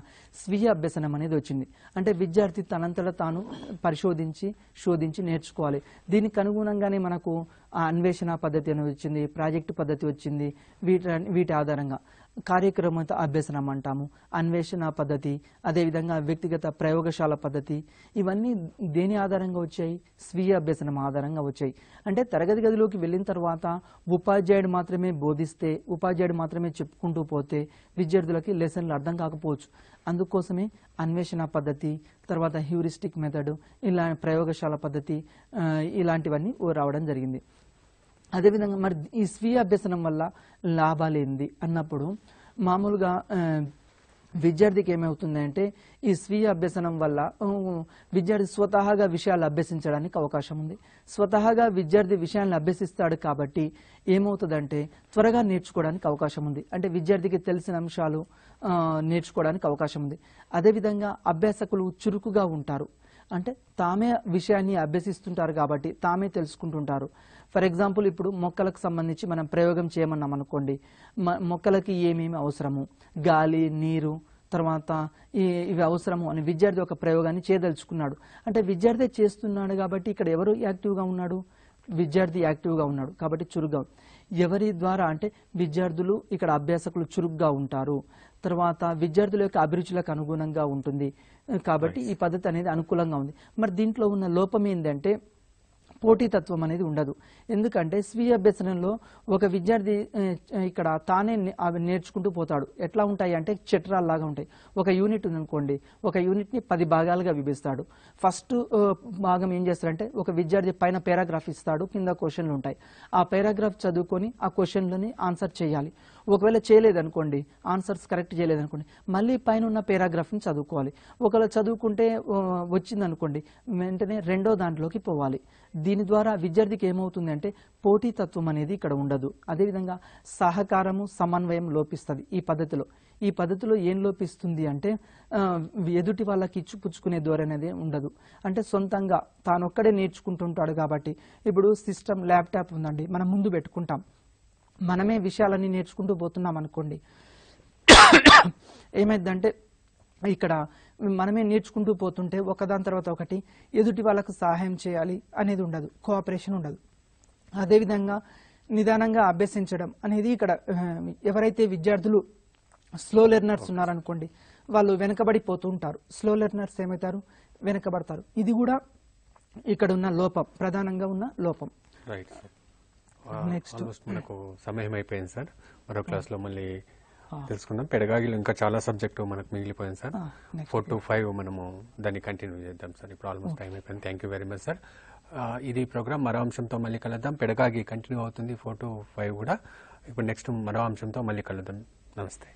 స్వీయ అభ్యసనం అనేది వచ్చింది అంటే విద్యార్థి తనంతట తాను పరిశోధించి శోధించి నేర్చుకోవాలి దీనికి అనుగుణంగానే మనకు అన్వేషణ పద్ధతి అనేది వచ్చింది ప్రాజెక్టు పద్ధతి వచ్చింది వీటి వీటి ఆధారంగా కార్యక్రమత అభ్యసనం అంటాము అన్వేషణ పద్ధతి అదేవిధంగా వ్యక్తిగత ప్రయోగశాల పద్ధతి ఇవన్నీ దేని ఆధారంగా వచ్చాయి స్వీయ అభ్యసనం ఆధారంగా వచ్చాయి అంటే తరగతి గదిలోకి వెళ్ళిన తర్వాత ఉపాధ్యాయుడు మాత్రమే బోధిస్తే ఉపాధ్యాయుడు మాత్రమే చెప్పుకుంటూ పోతే విద్యార్థులకి లెసన్లు అర్థం కాకపోవచ్చు అందుకోసమే అన్వేషణ పద్ధతి తర్వాత హ్యూరిస్టిక్ మెథడ్ ఇలా ప్రయోగశాల పద్ధతి ఇలాంటివన్నీ రావడం జరిగింది అదేవిధంగా మరి ఈ స్వీయ అభ్యసనం వల్ల లాభాలు ఏంది అన్నప్పుడు మామూలుగా విద్యార్థికి ఏమవుతుంది అంటే ఈ స్వీయ అభ్యసనం వల్ల విద్యార్థి స్వతహాగా విషయాలు అభ్యసించడానికి అవకాశం ఉంది స్వతహాగా విద్యార్థి విషయాన్ని అభ్యసిస్తాడు కాబట్టి ఏమవుతుందంటే త్వరగా నేర్చుకోవడానికి అవకాశం ఉంది అంటే విద్యార్థికి తెలిసిన అంశాలు నేర్చుకోవడానికి అవకాశం ఉంది అదేవిధంగా అభ్యాసకులు చురుకుగా ఉంటారు అంటే తామే విషయాన్ని అభ్యసిస్తుంటారు కాబట్టి తామే తెలుసుకుంటుంటారు ఫర్ ఎగ్జాంపుల్ ఇప్పుడు మొక్కలకు సంబంధించి మనం ప్రయోగం చేయమన్నాం అనుకోండి మొక్కలకి ఏమేమి అవసరము గాలి నీరు తర్వాత ఇవి అవసరము అని విద్యార్థి ఒక ప్రయోగాన్ని చేయదలుచుకున్నాడు అంటే విద్యార్థి చేస్తున్నాడు కాబట్టి ఇక్కడ ఎవరు యాక్టివ్గా ఉన్నాడు విద్యార్థి యాక్టివ్గా ఉన్నాడు కాబట్టి చురుగ్గా ఎవరి ద్వారా అంటే విద్యార్థులు ఇక్కడ అభ్యాసకులు చురుగ్గా ఉంటారు తర్వాత విద్యార్థుల యొక్క అభిరుచులకు అనుగుణంగా ఉంటుంది కాబట్టి ఈ పద్ధతి అనేది అనుకూలంగా ఉంది మరి దీంట్లో ఉన్న లోపం ఏంటంటే పోటీతత్వం అనేది ఉండదు ఎందుకంటే స్వీయ అభ్యసనంలో ఒక విద్యార్థి ఇక్కడ తానే అవి నేర్చుకుంటూ పోతాడు ఎట్లా ఉంటాయి అంటే చిట్రాల్లాగా ఉంటాయి ఒక యూనిట్ ఉందనుకోండి ఒక యూనిట్ని పది భాగాలుగా విభిస్తాడు ఫస్ట్ భాగం ఏం చేస్తారంటే ఒక విద్యార్థి పైన పారాగ్రాఫ్ ఇస్తాడు కింద క్వశ్చన్లు ఉంటాయి ఆ పారాగ్రాఫ్ చదువుకొని ఆ క్వశ్చన్లని ఆన్సర్ చేయాలి ఒకవేళ చేయలేదనుకోండి ఆన్సర్స్ కరెక్ట్ చేయలేదనుకోండి మళ్ళీ పైన ఉన్న పేరాగ్రాఫ్ని చదువుకోవాలి ఒకవేళ చదువుకుంటే వచ్చిందనుకోండి వెంటనే రెండో దాంట్లోకి పోవాలి దీని ద్వారా విద్యార్థికి ఏమవుతుంది అంటే పోటీతత్వం అనేది ఇక్కడ ఉండదు అదేవిధంగా సహకారము సమన్వయం లోపిస్తుంది ఈ పద్ధతిలో ఈ పద్ధతిలో ఏం లోపిస్తుంది అంటే ఎదుటి వాళ్ళకి ఇచ్చిపుచ్చుకునే అనేది ఉండదు అంటే సొంతంగా తానొక్కడే నేర్చుకుంటుంటాడు కాబట్టి ఇప్పుడు సిస్టమ్ ల్యాప్టాప్ ఉందండి మనం ముందు పెట్టుకుంటాం మనమే విషయాలన్నీ నేర్చుకుంటూ పోతున్నాం అనుకోండి ఏమైందంటే ఇక్కడ మనమే నేర్చుకుంటూ పోతుంటే ఒకదాని తర్వాత ఒకటి ఎదుటి వాళ్ళకు సహాయం చేయాలి అనేది ఉండదు కోఆపరేషన్ ఉండదు అదేవిధంగా నిదానంగా అభ్యసించడం అనేది ఇక్కడ ఎవరైతే విద్యార్థులు స్లో లెర్నర్స్ ఉన్నారనుకోండి వాళ్ళు వెనకబడిపోతూ ఉంటారు స్లో లెర్నర్స్ ఏమవుతారు వెనకబడతారు ఇది కూడా ఇక్కడ ఉన్న లోపం ప్రధానంగా ఉన్న లోపం రైట్ నెక్స్ట్ మనకు సమయం అయిపోయింది సార్ మరో క్లాస్ లో మళ్ళీ తెలుసుకుందాం పెడగాగిలో ఇంకా చాలా సబ్జెక్ట్ మనకు మిగిలిపోయింది సార్ ఫోర్ టు ఫైవ్ మనము దాన్ని కంటిన్యూ చేద్దాం సార్ ఇప్పుడు ఆల్మోస్ట్ టైం అయిపోయింది thank you very much sir ఇది ప్రోగ్రామ్ మరో అంశంతో మళ్ళీ కలుద్దాం పెడగాగి కంటిన్యూ అవుతుంది ఫోర్ టు ఫైవ్ కూడా ఇప్పుడు నెక్స్ట్ మరో అంశంతో మళ్ళీ కలుద్దాం నమస్తే